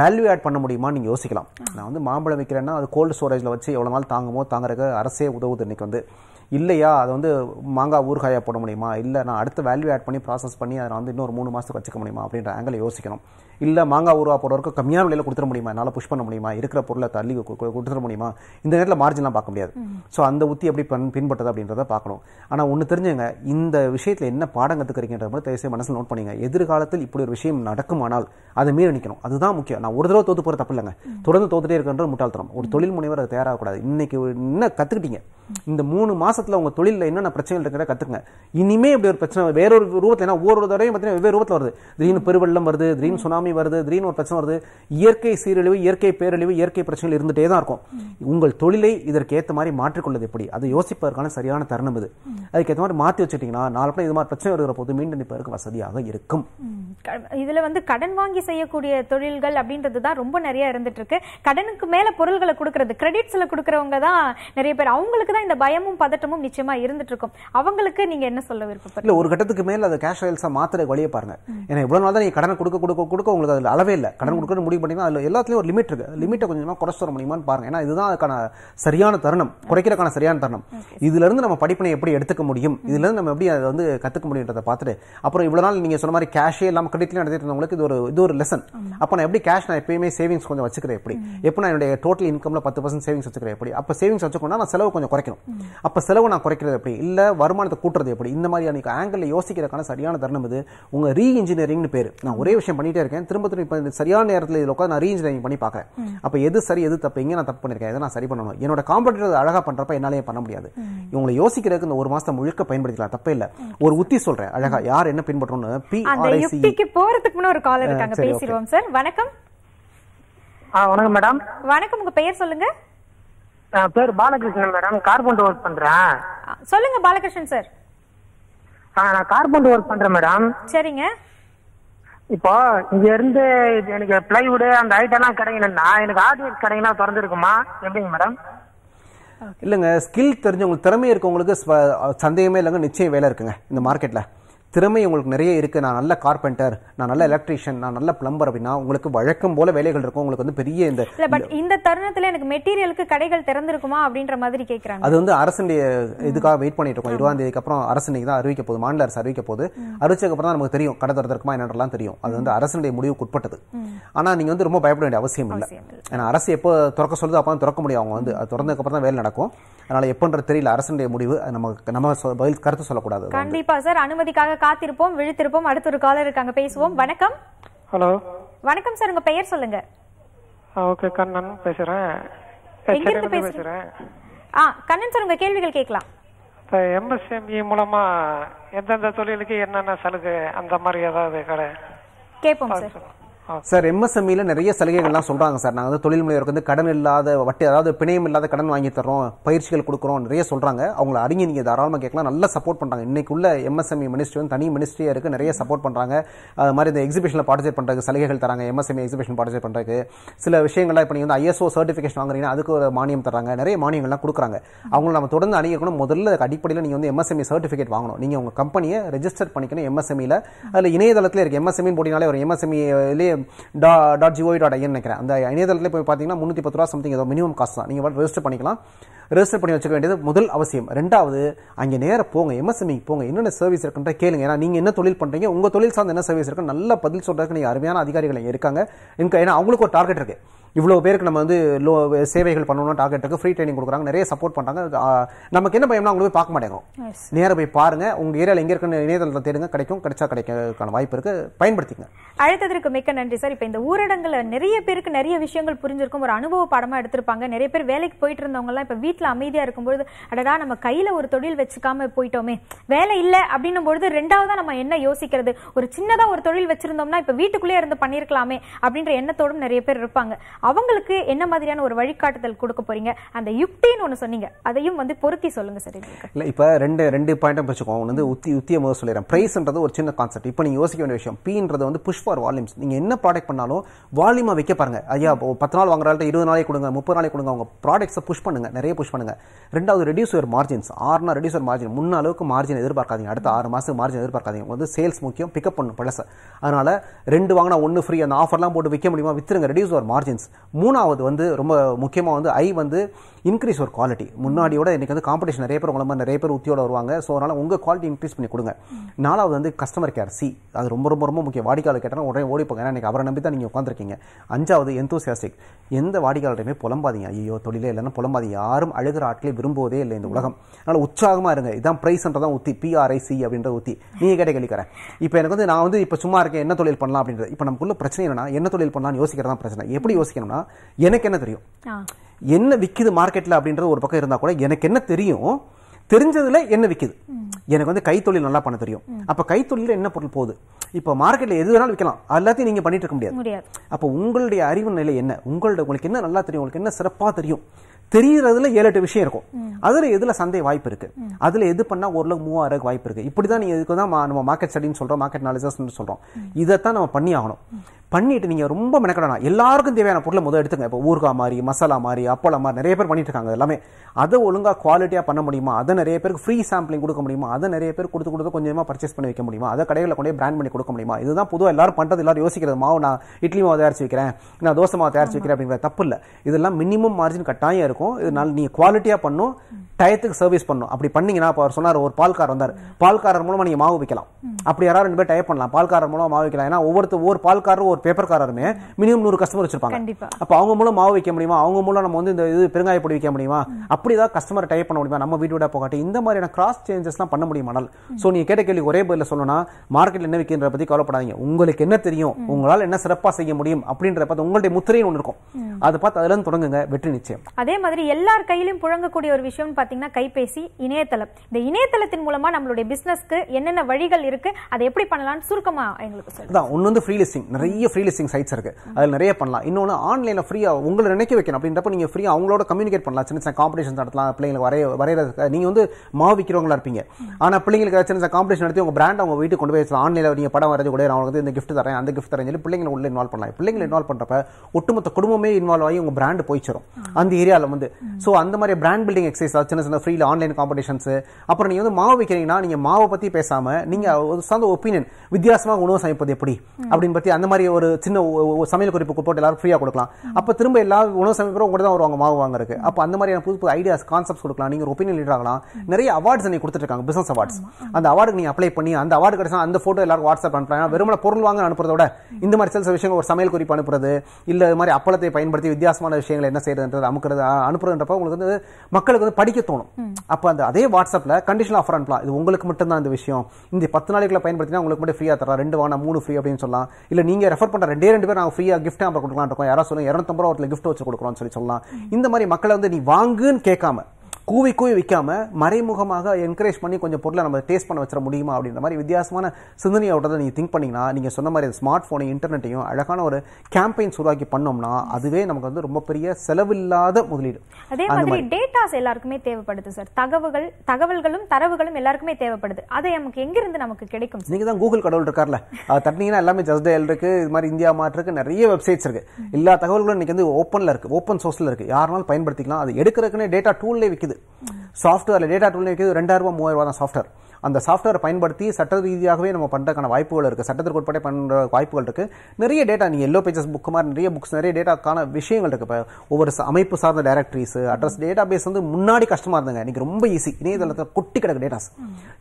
வேல்யூ ஆட் பண்ண முடியுமா நீங்கள் யோசிக்கலாம் நான் வந்து மாம்பழம் விற்கிறேன்னா அது கோல்டு ஸ்டோரேஜில் வச்சு எவ்வளோ நாள் தாங்குமோ தாங்குறதுக்கு அரசே உதவுது இன்றைக்கி வந்து இல்லையா அதை வந்து மாங்காய் ஊறுகாயாக போட முடியுமா இல்லை நான் அடுத்த வேல்யூ ஆட் பண்ணி ப்ராசஸ் பண்ணி அதை வந்து இன்னொரு மூணு மாதத்துக்கு வச்சுக்க முடியுமா அப்படின்ற ஆங்கிள் யோசிக்கணும் இல்லை மாங்காய் ஊருவா போடுறவருக்கு கம்மியான விலையில் கொடுத்துட முடியுமா என்னால் புஷ் பண்ண முடியுமா இருக்கிற பொருளை தள்ளி கொடுத்துட முடியுமா இந்த நேரத்தில் மார்ஜின்லாம் பார்க்க முடியாது ஸோ அந்த உத்தி எப்படி பண் பின்பற்றது அப்படின்றத பார்க்கணும் ஆனால் ஒன்று தெரிஞ்சுங்க இந்த விஷயத்தில் என்ன பாடம் கற்றுக்கிறீங்கன்ற மாதிரி தயவுசெய்து மனசில் நோட் பண்ணிங்க எதிர்காலத்தில் இப்படி ஒரு விஷயம் நடக்குமானால் அதை மீறி நிற்கணும் அதுதான் முக்கியம் நான் ஒரு தடவை தோத்து போகிற தப்பு தொடர்ந்து தோத்துட்டே இருக்கின்ற முட்டாள்தரம் ஒரு தொழில் முனைவர் அதை தயாராகக்கூடாது இன்னைக்கு என்ன கற்றுக்கிட்டீங்க இந்த மூணு மாசத்துல உங்க தொழிலில் என்னென்ன பிரச்சனைகள் இருக்கிறத கற்றுக்குங்க இனிமே இப்படி ஒரு பிரச்சனை வேறொரு ரூபத்தில் ஏன்னா ஒவ்வொரு தடவையும் பார்த்தீங்கன்னா வெவ்வேறு ரூபத்தில் வருது திடீர்னு பெருவெள்ளம் வருது திடீர்னு சுனாமி தண்ணி வருது திடீர்னு ஒரு பிரச்சனை வருது இயற்கை சீரழிவு இயற்கை பேரழிவு இயற்கை பிரச்சனைகள் இருந்துகிட்டே தான் இருக்கும் உங்கள் தொழிலை இதற்கு ஏற்ற மாதிரி மாற்றிக்கொள்வது எப்படி அது யோசிப்பதற்கான சரியான தருணம் இது அதுக்கேற்ற மாதிரி மாற்றி வச்சுட்டிங்கன்னா நாலு இது மாதிரி பிரச்சனை வருகிற போது மீண்டும் இப்போ வசதியாக இருக்கும் இதில் வந்து கடன் வாங்கி செய்யக்கூடிய தொழில்கள் அப்படின்றது தான் ரொம்ப நிறைய இருந்துட்டு இருக்கு கடனுக்கு மேலே பொருள்களை கொடுக்கறது கிரெடிட்ஸில் கொடுக்குறவங்க தான் நிறைய பேர் அவங்களுக்கு தான் இந்த பயமும் பதட்டமும் நிச்சயமா இருந்துட்டு இருக்கும் அவங்களுக்கு நீங்க என்ன சொல்ல விருப்பம் விருப்பப்படுறீங்க ஒரு கட்டத்துக்கு மேல அதை கேஷ் சேல்ஸா மாத்திர வழியை பாருங்க ஏன்னா இவ்வளவு நாள் தான் நீங்க கடனை கொடுக்க கொடுக்க கொடுக்க உங்களுக்கு அதில் அளவே இல்லை கடன் கொடுக்குறது முடிவு பண்ணிங்கன்னா அதில் எல்லாத்துலேயும் ஒரு லிமிட் இருக்குது லிமிட்டை கொஞ்சமாக குறை சொல்ல முடியுமான்னு பாருங்க ஏன்னா இதுதான் அதுக்கான சரியான தருணம் குறைக்கிறதுக்கான சரியான தருணம் இதுலேருந்து நம்ம படிப்பினை எப்படி எடுத்துக்க முடியும் இதுலேருந்து நம்ம எப்படி அதை வந்து கற்றுக்க முடியுன்றதை பார்த்துட்டு அப்புறம் இவ்வளோ நாள் நீங்கள் சொன்ன மாதிரி கேஷே இல்லாமல் கிரெடிட்லேயும் நடத்திட்டு இருந்தவங்களுக்கு இது ஒரு இது ஒரு லெசன் அப்போ நான் எப்படி கேஷ் நான் எப்பயுமே சேவிங்ஸ் கொஞ்சம் வச்சுக்கிறேன் எப்படி எப்போ நான் என்னுடைய டோட்டல் இன்கமில் பத்து பர்சன்ட் சேவிங்ஸ் வச்சுக்கிறேன் எப்படி அப்போ சேவிங்ஸ் வச்சுக்கோனா நான் செலவு கொஞ்சம் குறைக்கணும் அப்போ செலவு நான் குறைக்கிறது எப்படி இல்லை வருமானத்தை கூட்டுறது எப்படி இந்த மாதிரியான ஆங்கிள் யோசிக்கிறதுக்கான சரியான தருணம் இது உங்கள் ரீ இன்ஜினியரிங்னு பேர் நான் ஒரே விஷயம் பண்ணிகிட்டே இருக்கேன் திரும்ப திரும்ப சரியான நேரத்தில் இதில் உட்காந்து நான் ரீஇன்ஜினியரிங் பண்ணி பார்க்குறேன் அப்போ எது சரி எது தப்பு எங்கே நான் தப்பு எதை நான் சரி பண்ணணும் என்னோட காம்படிட்டர் அழகாக பண்ணுறப்ப என்னாலே பண்ண முடியாது இவங்களை யோசிக்கிறதுக்கு இந்த ஒரு மாதம் முழுக்க பயன்படுத்திக்கலாம் தப்பே இல்லை ஒரு உத்தி சொல்கிறேன் அழகாக யார் என்ன பி e. போகிறதுக்கு ஒரு பேசிடுவோம் சார் வணக்கம் வணக்கம் மேடம் வணக்கம் உங்க பெயர் சொல்லுங்க பேர் பாலகிருஷ்ணன் மேடம் ஒர்க் பண்றேன் சொல்லுங்க பாலகிருஷ்ணன் சார் நான் ஒர்க் பண்றேன் மேடம் சரிங்க இப்போ இங்க இருந்து எனக்கு பிளைவுட் அந்த ஐட்டம்லாம் கிடைக்கணும்னா எனக்கு ஆர்டிஎஸ் ஒர்க் திறந்துருக்குமா எப்படிங்க மேடம் இல்லைங்க ஸ்கில் தெரிஞ்சவங்களுக்கு திறமை இருக்கவங்களுக்கு சந்தேகமே இல்லைங்க நிச்சயம் வேலை இருக்குங்க இந்த மார்க்கெட்டில் திறமை உங்களுக்கு நிறைய இருக்குது நான் நல்ல கார்பெண்டர் நான் நல்ல எலக்ட்ரீஷியன் நான் நல்ல பிளம்பர் அப்படின்னா உங்களுக்கு வழக்கம் போல வேலைகள் இருக்கும் உங்களுக்கு வந்து பெரிய இந்த பட் இந்த தருணத்தில் எனக்கு மெட்டீரியலுக்கு கடைகள் திறந்திருக்குமா அப்படின்ற மாதிரி கேட்குறாங்க அது வந்து அரசுடைய இதுக்காக வெயிட் பண்ணிட்டு இருக்கோம் இருபதாம் தேதிக்கு அப்புறம் அரசு இன்னைக்கு தான் அறிவிக்க போகுது மாநில அரசு அறிவிக்க போகுது அறிவிச்சதுக்கு அப்புறம் தான் நமக்கு தெரியும் கடை திறந்திருக்குமா என்னன்றலாம் தெரியும் அது வந்து அரசுடைய முடிவுக்கு உட்பட்டது ஆனால் நீங்கள் வந்து ரொம்ப பயப்பட வேண்டிய அவசியம் இல்லை ஏன்னா அரசு எப்போ திறக்க சொல்லுது அப்போ திறக்க முடியும் அவங்க வந்து அது திறந்ததுக்கு அப்புறம் தான் வேலை நடக்கும் அதனால எப்பன்ற தெரியல அரசனுடைய முடிவு நமக்கு நம்ம பதில் கருத்து சொல்லக்கூடாது கண்டிப்பா சார் அனுமதிக்காக காத்திருப்போம் விழுத்திருப்போம் அடுத்த ஒரு காலர் இருக்காங்க பேசுவோம் வணக்கம் ஹலோ வணக்கம் சார் உங்க பெயர் சொல்லுங்க ஓகே கண்ணன் பேசுறேன் பேசுறேன் ஆ கண்ணன் சார் உங்க கேள்விகள் கேட்கலாம் எம்எஸ்எம்இ e மூலமா எந்தெந்த தொழிலுக்கு என்னென்ன சலுகை அந்த மாதிரி ஏதாவது கடை கேட்போம் சார் சார் எம்எஸ்எம்இல e நிறைய சலுகைகள்லாம் சொல்றாங்க சார் நாங்கள் வந்து தொழில் முனைவருக்கு வந்து கடன் இல்லாத வட்டி அதாவது பிணையம் இல்லாத கடன் வாங்கி தரோம் பயிற்சிகள் கொடுக்குறோம் நிறைய சொல்றாங்க அவங்கள அறிஞர் நீங்க தாராளமாக கேட்கலாம் நல்லா சப்போர்ட் பண்றாங்க இன்னைக்கு உள்ள எம்எஸ்எம்இ மினிஸ்ட்ரி e வந்து தனி மினிஸ்ட்ரியா இருக்கு நிறைய சப்போர்ட் பண்றாங்க அது மாதிரி இந்த எக்ஸிபிஷனில் பார்ட்டிசிபேட் பண்றதுக்கு சலுகைகள் தராங்க எம்எஸ்எம்இ எக்ஸிபிஷன் பார்ட்டிசிபேட் பண்றதுக்கு சில விஷயங்கள்லாம் இப்போ நீங்க வந்து ஐஎஸ்ஓ சர்டிஃபிகேஷன் வாங்குறீங்கன்னா அதுக்கு ஒரு மானியம் தராங்க நிறைய மானியங்கள்லாம் கொடுக்குறாங்க அவங்கள நம்ம தொடர்ந்து அணுகிக்கணும் முதல்ல அடிப்படையில் நீங்க வந்து எம்எஸ்எம்இ சர்டிஃபிகேட் e வாங்கணும் நீங்க உங்க கம்பெனியை ரெஜிஸ்டர் பண்ணிக்கணும் எம்எஸ்எம்இல அதில் இணையதளத்தில் இருக்கு எம்எஸ்எம்இ போட்டினாலே ஒரு எம்எஸ்எம்இலேயே டா டாட் ஜிஓவி டாட் ஐஎன் நினைக்கிறேன் அந்த இணையதளத்தில் போய் பார்த்தீங்கன்னா முந்நூற்றி பத்து ரூபா சம்திங் ஏதோ மினிமம் காசு தான் நீங்கள் ரெஜிஸ்டர் பண்ணிக்கலாம் ரெஜிஸ்டர் பண்ணி வச்சுக்க வேண்டியது முதல் அவசியம் ரெண்டாவது அங்கே நேராக போங்க எம்எஸ்எம்இக்கு e போங்க என்னென்ன சர்வீஸ் இருக்குன்ற கேளுங்க ஏன்னா நீங்கள் என்ன தொழில் பண்ணுறீங்க உங்கள் தொழில் சார்ந்த என்ன சர்வீஸ் இருக்குது நல்ல பதில் சொல்கிறதுக்கு நீங்கள் அருமையான அதிகாரிகள் இருக்காங்க ஏன்னா அவங்களுக்கு ஒரு டார்கெட் இருக்குது இவ்வளோ பேருக்கு நம்ம வந்து லோ சேவைகள் பண்ணணும் டார்கெட்டுக்கு ஃப்ரீ ட்ரைனிங் கொடுக்குறாங்க நிறைய சப்போர்ட் பண்ணுறாங்க நமக்கு என்ன பயம்னா அவங்க போய் பார்க்க மாட்டேங்கிறோம் நேராக போய் பாருங்க உங்கள் ஏரியாவில் எங்கே இருக்குன்னு இணையதளத்தில் தேடுங்க கிடைக்கும் கிடைச்சா கிடைக்கிறதுக்கான வாய்ப்பு இருக்கு பயன்படுத்திங்க அழைத்ததற்கு மிக்க நன்றி சார் இப்போ இந்த ஊரடங்கில் நிறைய பேருக்கு நிறைய விஷயங்கள் புரிஞ்சிருக்கும் ஒரு அனுபவ பாடமாக எடுத்திருப்பாங்க நிறைய பேர் வேலைக்கு போயிட்டு இருந்தவங்கலாம் இப்போ வீட்டில் அமைதியாக இருக்கும்போது அடடா நம்ம கையில் ஒரு தொழில் வச்சுக்காம போயிட்டோமே வேலை இல்லை அப்படின்னும் பொழுது ரெண்டாவதாக நம்ம என்ன யோசிக்கிறது ஒரு சின்னதாக ஒரு தொழில் வச்சிருந்தோம்னா இப்போ வீட்டுக்குள்ளே இருந்து பண்ணியிருக்கலாமே அப்படின்ற எண்ணத்தோடும் நிறைய பேர் இருப்பாங்க அவங்களுக்கு என்ன மாதிரியான ஒரு வழிகாட்டுதல் கொடுக்க போறீங்க அந்த யுக்தின்னு ஒன்று சொன்னீங்க அதையும் வந்து பொருத்தி சொல்லுங்க சார் இல்லை இப்போ ரெண்டு ரெண்டு பாயிண்ட் வச்சுக்கோ அவங்க வந்து உத்தி உத்திய முதல் சொல்லிடுறேன் ப்ரைஸ்ன்றது ஒரு சின்ன கான்செப்ட் இப்போ நீங்கள் யோசிக்க வேண்டிய விஷயம் பீன்றது வந்து புஷ் ஃபார் வால்யூம்ஸ் நீங்கள் என்ன ப்ராடக்ட் பண்ணாலும் வால்யூமாக வைக்க பாருங்க ஐயா பத்து நாள் வாங்குறாள்கிட்ட இருபது நாளைக்கு கொடுங்க முப்பது நாளைக்கு கொடுங்க அவங்க ப்ராடக்ட்ஸை புஷ் பண்ணுங்க நிறைய புஷ் பண்ணுங்க ரெண்டாவது ரெடியூஸ் ஒரு மார்ஜின்ஸ் ஆறுனா ரெடியூஸ் ஒரு மார்ஜின் முன்ன அளவுக்கு மார்ஜின் எதிர்பார்க்காதீங்க அடுத்த ஆறு மாதம் மார்ஜின் எதிர்பார்க்காதீங்க வந்து சேல்ஸ் முக்கியம் பிக்கப் பண்ணும் பழச அதனால ரெண்டு வாங்கினா ஒன்று ஃப்ரீ அந்த ஆஃபர்லாம் போட்டு விற்க முடியுமா வித்துருங்க ரெடியூஸ் ஒரு மார்ஜின்ஸ் மூணாவது வந்து ரொம்ப முக்கியமாக வந்து ஐ வந்து இன்க்ரீஸ் ஒரு குவாலிட்டி முன்னாடியோட இன்றைக்கி வந்து காம்படிஷன் நிறைய பேர் உங்களை நிறைய பேர் உத்தியோட வருவாங்க ஸோ அதனால் உங்கள் குவாலிட்டி இன்க்ரீஸ் பண்ணி கொடுங்க நாலாவது வந்து கஸ்டமர் கேர் சி அது ரொம்ப ரொம்ப ரொம்ப முக்கியம் வாடிக்கையாளர் கேட்டால் உடனே ஓடி போங்க ஏன்னா அவரை நம்பி தான் நீங்கள் உட்காந்துருக்கீங்க அஞ்சாவது எந்தோசியாஸ்டிக் எந்த வாடிக்கையாளரையுமே புலம்பாதீங்க ஐயோ தொழிலே இல்லைன்னா புலம்பாதீங்க யாரும் அழுகிற ஆட்களே விரும்புவதே இல்லை இந்த உலகம் அதனால் உற்சாகமாக இருங்க இதுதான் ப்ரைஸ்ன்றதான் உத்தி பிஆர்ஐசி அப்படின்ற உத்தி நீங்கள் கேட்ட கேள்விக்கிறேன் இப்போ எனக்கு வந்து நான் வந்து இப்போ சும்மா இருக்கேன் என்ன தொழில் பண்ணலாம் அப்படின்றது இப்போ நமக்குள்ள பிரச்சனை என்னன்னா என்ன தொழில் பண்ணலாம்னு யோசிக்கிறதான் பிரச்சனை எப்படி யோசிக்கிறேன் வைக்கணும்னா எனக்கு என்ன தெரியும் என்ன விற்கிது மார்க்கெட்டில் அப்படின்ற ஒரு பக்கம் இருந்தால் கூட எனக்கு என்ன தெரியும் தெரிஞ்சதில் என்ன விற்கிது எனக்கு வந்து கைத்தொழில் நல்லா பண்ண தெரியும் அப்போ கைத்தொழில் என்ன பொருள் போகுது இப்போ மார்க்கெட்டில் எது வேணாலும் விற்கலாம் எல்லாத்தையும் நீங்கள் பண்ணிட்டு இருக்க முடியாது அப்போ உங்களுடைய அறிவு நிலை என்ன உங்களோட உங்களுக்கு என்ன நல்லா தெரியும் உங்களுக்கு என்ன சிறப்பாக தெரியும் தெரியறதுல ஏழு எட்டு விஷயம் இருக்கும் அதுல எதுல சந்தை வாய்ப்பு இருக்கு அதுல எது பண்ணா ஓரளவுக்கு மூவ் ஆகிறதுக்கு வாய்ப்பு இருக்கு இப்படிதான் நீங்கள் இதுக்கு தான் நம்ம மார்க்கெட் ஸ்டடின்னு சொல்றோம் மார்க்கெட் அனாலிசஸ் சொல்றோம் இதைத்தான் நம்ம பண்ணி ஆகணும் பண்ணிட்டு நீங்கள் ரொம்ப மெனக்கடணும் எல்லாருக்கும் தேவையான பொருளை முதல் எடுத்துங்க இப்போ ஊறுகாய் மாதிரி மசாலா மாதிரி அப்பளம் மாதிரி நிறைய பேர் பண்ணிட்டு இருக்காங்க எல்லாமே அதை ஒழுங்காக குவாலிட்டியாக பண்ண முடியுமா அதை நிறைய பேருக்கு ஃப்ரீ சாம்பிளிங் கொடுக்க முடியுமா அதை நிறைய பேர் கொடுத்து கொடுத்து கொஞ்சமாக பர்ச்சேஸ் பண்ணி வைக்க முடியுமா அதை கடையில் கொண்டே பிராண்ட் பண்ணி கொடுக்க முடியுமா இதுதான் பொதுவாக எல்லாரும் பண்ணுறது எல்லாரும் யோசிக்கிறது மாவு நான் இட்லி மாவு தயாரிச்சு வைக்கிறேன் நான் தோசை மாவு தயாரிச்சு வைக்கிறேன் அப்படிங்கிற தப்பு இல்லை இதெல்லாம் மினிமம் மார்ஜின் கட்டாயம் இருக்கும் இதனால நீங்கள் குவாலிட்டியாக பண்ணும் டயத்துக்கு சர்வீஸ் பண்ணும் அப்படி பண்ணீங்கன்னா அவர் சொன்னார் ஒரு பால்காரர் வந்தார் பால்காரர் மூலமாக நீங்கள் மாவு வைக்கலாம் அப்படி யாராவது ரெண்டு பேர் டயப் பண்ணலாம் பால்காரர் மூலமாக மாவு வைக்கலாம் ஏன்னா ஒவ்வொருத்த ஒவ்வொரு பால்காரர் ஒரு ஒரு பேப்பர்காரருமே மினிமம் நூறு கஸ்டமர் வச்சிருப்பாங்க அப்போ அவங்க மூலம் மாவு வைக்க முடியுமா அவங்க மூலம் நம்ம வந்து இந்த இது பெருங்காய பொடி வைக்க முடியுமா அப்படி ஏதாவது கஸ்டமர் டைப் பண்ண முடியுமா நம்ம வீடியோட போகாட்டி இந்த மாதிரியான கிராஸ் சேஞ்சஸ்லாம் பண்ண முடியுமானால் ஸோ நீங்கள் கேட்ட கேள்வி ஒரே பதில் சொல்லணும்னா மார்க்கெட்டில் என்ன வைக்கின்ற பற்றி கவலைப்படாதீங்க உங்களுக்கு என்ன தெரியும் உங்களால் என்ன சிறப்பாக செய்ய முடியும் அப்படின்ற பார்த்து உங்களுடைய முத்திரையும் ஒன்று இருக்கும் அதை பார்த்து அதில் தொடங்குங்க வெற்றி நிச்சயம் அதே மாதிரி எல்லார் கையிலும் புழங்கக்கூடிய ஒரு விஷயம்னு பார்த்தீங்கன்னா கைபேசி இணையதளம் இந்த இணையதளத்தின் மூலமாக நம்மளுடைய பிஸ்னஸ்க்கு என்னென்ன வழிகள் இருக்கு அதை எப்படி பண்ணலாம்னு சுருக்கமாக எங்களுக்கு சொல்லுங்கள் ஒன்று வந்து ஃப்ரீ நிறைய ஃப்ரீ லிஸ்டிங் சைட்ஸ் இருக்கு அதில் நிறைய பண்ணலாம் இன்னொன்று ஆன்லைனில் ஃப்ரீயாக உங்களை நினைக்க வைக்கணும் அப்படின்றப்ப நீங்கள் ஃப்ரீயாக அவங்களோட கம்யூனிகேட் பண்ணலாம் சின்ன சின்ன காம்படிஷன் நடத்தலாம் பிள்ளைங்களை வரைய வரையிறது நீங்கள் வந்து மாவு விற்கிறவங்களா இருப்பீங்க ஆனால் பிள்ளைங்களுக்கு சின்ன சின்ன காம்படிஷன் நடத்தி உங்கள் பிராண்ட் அவங்க வீட்டுக்கு கொண்டு போய் ஆன்லைனில் நீங்கள் படம் வரது கூட அவங்களுக்கு வந்து இந்த கிஃப்ட் தரேன் அந்த கிஃப்ட் தரேன் சொல்லி பிள்ளைங்களை உள்ள இன்வால்வ் பண்ணலாம் பிள்ளைங்களை இன்வால்வ் பண்ணுறப்ப ஒட்டுமொத்த குடும்பமே இன்வால்வ் ஆகி உங்கள் பிராண்ட் போய்ச்சிடும் அந்த ஏரியாவில் வந்து ஸோ அந்த மாதிரி பிராண்ட் பில்டிங் எக்ஸசைஸ் சின்ன சின்ன ஃப்ரீயில் ஆன்லைன் காம்படிஷன்ஸ் அப்புறம் நீங்கள் வந்து மாவு விற்கிறீங்கன்னா நீங்கள் மாவை பற்றி பேசாமல் நீங்கள் சார்ந்த ஒப்பீனியன் வித்தியாசமாக உணவு சமைப்பது எப்படி அப்படின்னு பற்றி அந்த மாதிரி ஒரு ஒரு சின்ன சமையல் குறிப்பு போட்டு எல்லாரும் ஃப்ரீயாக கொடுக்கலாம் அப்போ திரும்ப எல்லா உணவு சமைக்கிறோம் கூட தான் வருவாங்க மாவு வாங்குறதுக்கு அப்போ அந்த மாதிரியான புது புது ஐடியாஸ் கான்செப்ட்ஸ் கொடுக்கலாம் நீங்கள் ஒப்பீனியன் லீடர் ஆகலாம் நிறைய அவார்ட்ஸ் நீங்கள் கொடுத்துருக்காங்க பிசினஸ் அவார்ட்ஸ் அந்த அவார்டு நீங்கள் அப்ளை பண்ணி அந்த அவார்டு கிடைச்சா அந்த ஃபோட்டோ எல்லாருக்கும் வாட்ஸ்அப் அனுப்பலாம் வெறும் பொருள் வாங்க அனுப்புறத விட இந்த மாதிரி சில விஷயங்கள் ஒரு சமையல் குறிப்பு அனுப்புறது இல்லை இது மாதிரி அப்பளத்தை பயன்படுத்தி வித்தியாசமான விஷயங்கள் என்ன செய்யறதுன்றது அமுக்கிறது அனுப்புறதுன்றப்ப உங்களுக்கு வந்து மக்களுக்கு வந்து படிக்க தோணும் அப்போ அந்த அதே வாட்ஸ்அப்பில் கண்டிஷன் ஆஃபர் அனுப்பலாம் இது உங்களுக்கு மட்டும்தான் இந்த விஷயம் இந்த பத்து நாளைக்குள்ள பயன்படுத்தினா உங்களுக்கு மட்டும் ஃப்ரீயாக தரலாம் ரெண்டு வாங்க மூணு ஃப்ரீ அப்படின்னு சொல்லலாம் இல்லை நீங்கள் ரெஃபர் சப்போர்ட் பண்ணுற ரெண்டே ரெண்டு பேர் நாங்கள் ஃப்ரீயாக கிஃப்ட் ஹேம்பர் கொடுக்கலாம் இருக்கோம் யாராவது சொல்லுங்கள் இரநூத்தம்பது ரூபா ஒருத்தர் கிஃப்ட் வச்சு கொடுக்குறோம்னு சொல்லி சொல்லலாம் இந்த மாதிரி மக்களை வந்து நீ வாங்குன்னு கேட்காம கூவி கூவி விற்காம மறைமுகமாக என்கரேஜ் பண்ணி கொஞ்சம் பொருளை நம்ம டேஸ்ட் பண்ண வச்சிட முடியுமா அப்படின்ற மாதிரி வித்தியாசமான சிந்தனையோட நீங்கள் திங்க் பண்ணிங்கன்னா நீங்கள் சொன்ன மாதிரி ஸ்மார்ட் ஃபோனையும் இன்டர்நெட்டையும் அழகான ஒரு கேம்பெயின்ஸ் உருவாக்கி பண்ணோம்னா அதுவே நமக்கு வந்து ரொம்ப பெரிய செலவில்லாத முதலீடு அதே மாதிரி டேட்டாஸ் எல்லாருக்குமே தேவைப்படுது சார் தகவல்கள் தகவல்களும் தரவுகளும் எல்லாருக்குமே தேவைப்படுது அதை நமக்கு எங்கிருந்து நமக்கு கிடைக்கும் நீங்க தான் கூகுள் கடவுள் இருக்கார்ல தட்டினீங்கன்னா எல்லாமே ஜஸ்டேல் இருக்கு இது மாதிரி இந்தியா மாற்றுக்கு நிறைய வெப்சைட்ஸ் இருக்கு எல்லா தகவல்களும் இன்னைக்கு வந்து ஓப்பன்ல இருக்கு ஓப்பன் சோர்ஸ்ல இருக்கு யாருனாலும் பயன்படுத்திக்கலாம் அது எடுக்கிறதுக்குன்னு டேட்டா டூல்லே விற்குது சாஃப்ட்வேரில் டேட்டா டூல்னு வைக்கிறது ரெண்டாயிரரூபா மூவாயிரரூபா தான் சாஃப்ட்வேர் அந்த சாஃப்ட்வேரை பயன்படுத்தி சட்ட ரீதியாகவே நம்ம பண்ணுறதுக்கான வாய்ப்புகள் இருக்குது சட்டத்திற்கு உட்பட்டே பண்ணுற வாய்ப்புகள் இருக்குது நிறைய டேட்டா நீங்கள் எல்லோ பேஜஸ் புக் மாதிரி நிறைய புக்ஸ் நிறைய டேட்டாக்கான விஷயங்கள் இருக்குது இப்போ ஒவ்வொரு அமைப்பு சார்ந்த டேரக்டரிஸ் அட்ரஸ் டேட்டா பேஸ் வந்து முன்னாடி கஷ்டமாக இருந்தாங்க எனக்கு ரொம்ப ஈஸி இணையதளத்தில் கொட்டி கிடக்கு டேட்டாஸ்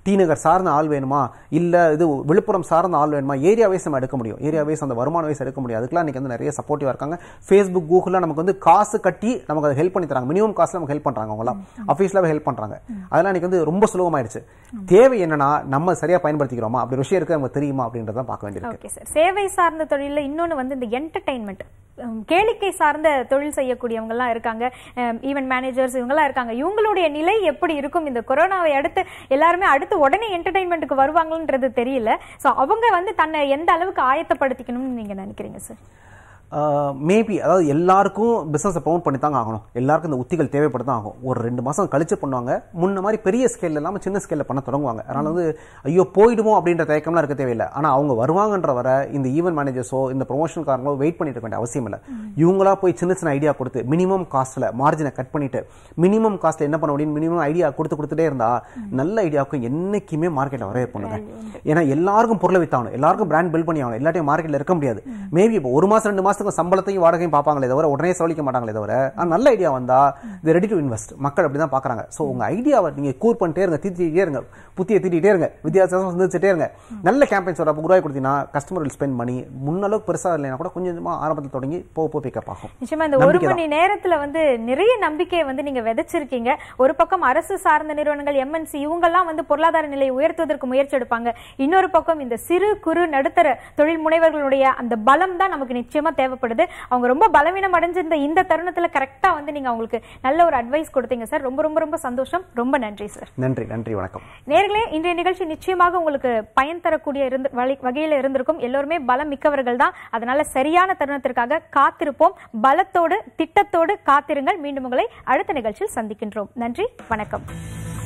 டி நகர் சார்ந்த ஆள் வேணுமா இல்லை இது விழுப்புரம் சார்ந்த ஆள் வேணுமா ஏரியா வைஸ் நம்ம எடுக்க முடியும் ஏரியா வைஸ் அந்த வருமான வைஸ் எடுக்க முடியும் அதுக்கெலாம் இன்றைக்கி வந்து நிறைய சப்போர்ட்டிவாக இருக்காங்க ஃபேஸ்புக் கூகுளில் நமக்கு வந்து காசு கட்டி நமக்கு அதை ஹெல்ப் பண்ணி தராங்க மினிமம் காசு நமக்கு ஹெல்ப் பண்ணுறாங்க அவங்களாம் ஆஃபீஸில் ஹெல்ப் பண்ணுறாங்க அதெல்லாம் இன்றைக்கி வந்து ரொம்ப சுலபமாயிடுச்சு தேவை சேவை என்னன்னா நம்ம சரியா பயன்படுத்திக்கிறோமா அப்படி விஷயம் இருக்கு நமக்கு தெரியுமா அப்படின்றத பார்க்க வேண்டியது ஓகே சார் சேவை சார்ந்த தொழிலில் இன்னொன்று வந்து இந்த என்டர்டைன்மெண்ட் கேளிக்கை சார்ந்த தொழில் செய்யக்கூடியவங்கலாம் இருக்காங்க ஈவென்ட் மேனேஜர்ஸ் எல்லாம் இருக்காங்க இவங்களுடைய நிலை எப்படி இருக்கும் இந்த கொரோனாவை அடுத்து எல்லாருமே அடுத்து உடனே என்டர்டைன்மெண்ட்டுக்கு வருவாங்கன்றது தெரியல ஸோ அவங்க வந்து தன்னை எந்த அளவுக்கு ஆயத்தப்படுத்திக்கணும்னு நீங்கள் நினைக்கிறீங்க சார் மேபி அதாவது எல்லாருக்கும் பிஸ்னஸை ப்ரமோட் பண்ணி தாங்க ஆகணும் எல்லாருக்கும் இந்த உத்திகள் தேவைப்பட தான் ஆகும் ஒரு ரெண்டு மாதம் கழிச்சு பண்ணுவாங்க முன்ன மாதிரி பெரிய ஸ்கேலில் இல்லாமல் சின்ன ஸ்கேலில் பண்ண தொடங்குவாங்க அதனால் வந்து ஐயோ போயிடுமோ அப்படின்ற தயக்கம்லாம் இருக்க தேவையில்லை ஆனால் அவங்க வருவாங்கன்ற வர இந்த ஈவென்ட் மேனேஜர்ஸோ இந்த ப்ரொமோஷன் காரங்களோ வெயிட் பண்ணிட்டு இருக்க வேண்டிய அவசியம் இல்லை இவங்களா போய் சின்ன சின்ன ஐடியா கொடுத்து மினிமம் காஸ்ட்டில் மார்ஜினை கட் பண்ணிட்டு மினிமம் காஸ்ட்டில் என்ன பண்ண மினிமம் ஐடியா கொடுத்து கொடுத்துட்டே இருந்தால் நல்ல ஐடியாவுக்கும் என்னைக்குமே மார்க்கெட்டில் வரவே பண்ணுங்க ஏன்னா எல்லாருக்கும் பொருளை வித்தாகணும் எல்லாருக்கும் பிராண்ட் பில்ட் பண்ணி ஆகணும் எல்லாத்தையும் மார்க்கெட்டில் இருக்க முடியாது மேபி இப்போ ஒரு மாதம் ரெண்டு மாதம் மாதத்துக்கு சம்பளத்தையும் வாடகையும் பார்ப்பாங்களே தவிர உடனே செலவழிக்க மாட்டாங்களே தவிர ஆனால் நல்ல ஐடியா வந்தால் இது ரெடி டு இன்வெஸ்ட் மக்கள் அப்படி தான் பார்க்குறாங்க ஸோ உங்கள் ஐடியாவை நீங்கள் கூர் பண்ணிட்டே இருங்க தீர்த்திட்டே இருங்க புத்தியை தீட்டிகிட்டே இருங்க வித்தியாசம் சந்திச்சுட்டே இருங்க நல்ல கேம்பெயின்ஸோட அப்போ குருவாய் கொடுத்தீங்கன்னா கஸ்டமர் வில் ஸ்பெண்ட் பண்ணி முன்னளவுக்கு பெருசாக இல்லைனா கூட கொஞ்சமாக ஆரம்பத்தில் தொடங்கி போக போக பிக்கப் ஆகும் நிச்சயமா இந்த ஒரு மணி நேரத்தில் வந்து நிறைய நம்பிக்கையை வந்து நீங்கள் விதைச்சிருக்கீங்க ஒரு பக்கம் அரசு சார்ந்த நிறுவனங்கள் எம்என்சி இவங்கெல்லாம் வந்து பொருளாதார நிலையை உயர்த்துவதற்கு முயற்சி எடுப்பாங்க இன்னொரு பக்கம் இந்த சிறு குறு நடுத்தர தொழில் முனைவர்களுடைய அந்த பலம் தான் நமக்கு நிச்சயமா தேவை தேவைப்படுது அவங்க ரொம்ப பலவீனம் அடைஞ்சிருந்த இந்த தருணத்தில் கரெக்டாக வந்து நீங்கள் அவங்களுக்கு நல்ல ஒரு அட்வைஸ் கொடுத்தீங்க சார் ரொம்ப ரொம்ப ரொம்ப சந்தோஷம் ரொம்ப நன்றி சார் நன்றி நன்றி வணக்கம் நேர்களே இன்றைய நிகழ்ச்சி நிச்சயமாக உங்களுக்கு பயன் தரக்கூடிய இருந்து வகையில் இருந்திருக்கும் எல்லோருமே பலம் மிக்கவர்கள் தான் அதனால சரியான தருணத்திற்காக காத்திருப்போம் பலத்தோடு திட்டத்தோடு காத்திருங்கள் மீண்டும் உங்களை அடுத்த நிகழ்ச்சியில் சந்திக்கின்றோம் நன்றி வணக்கம்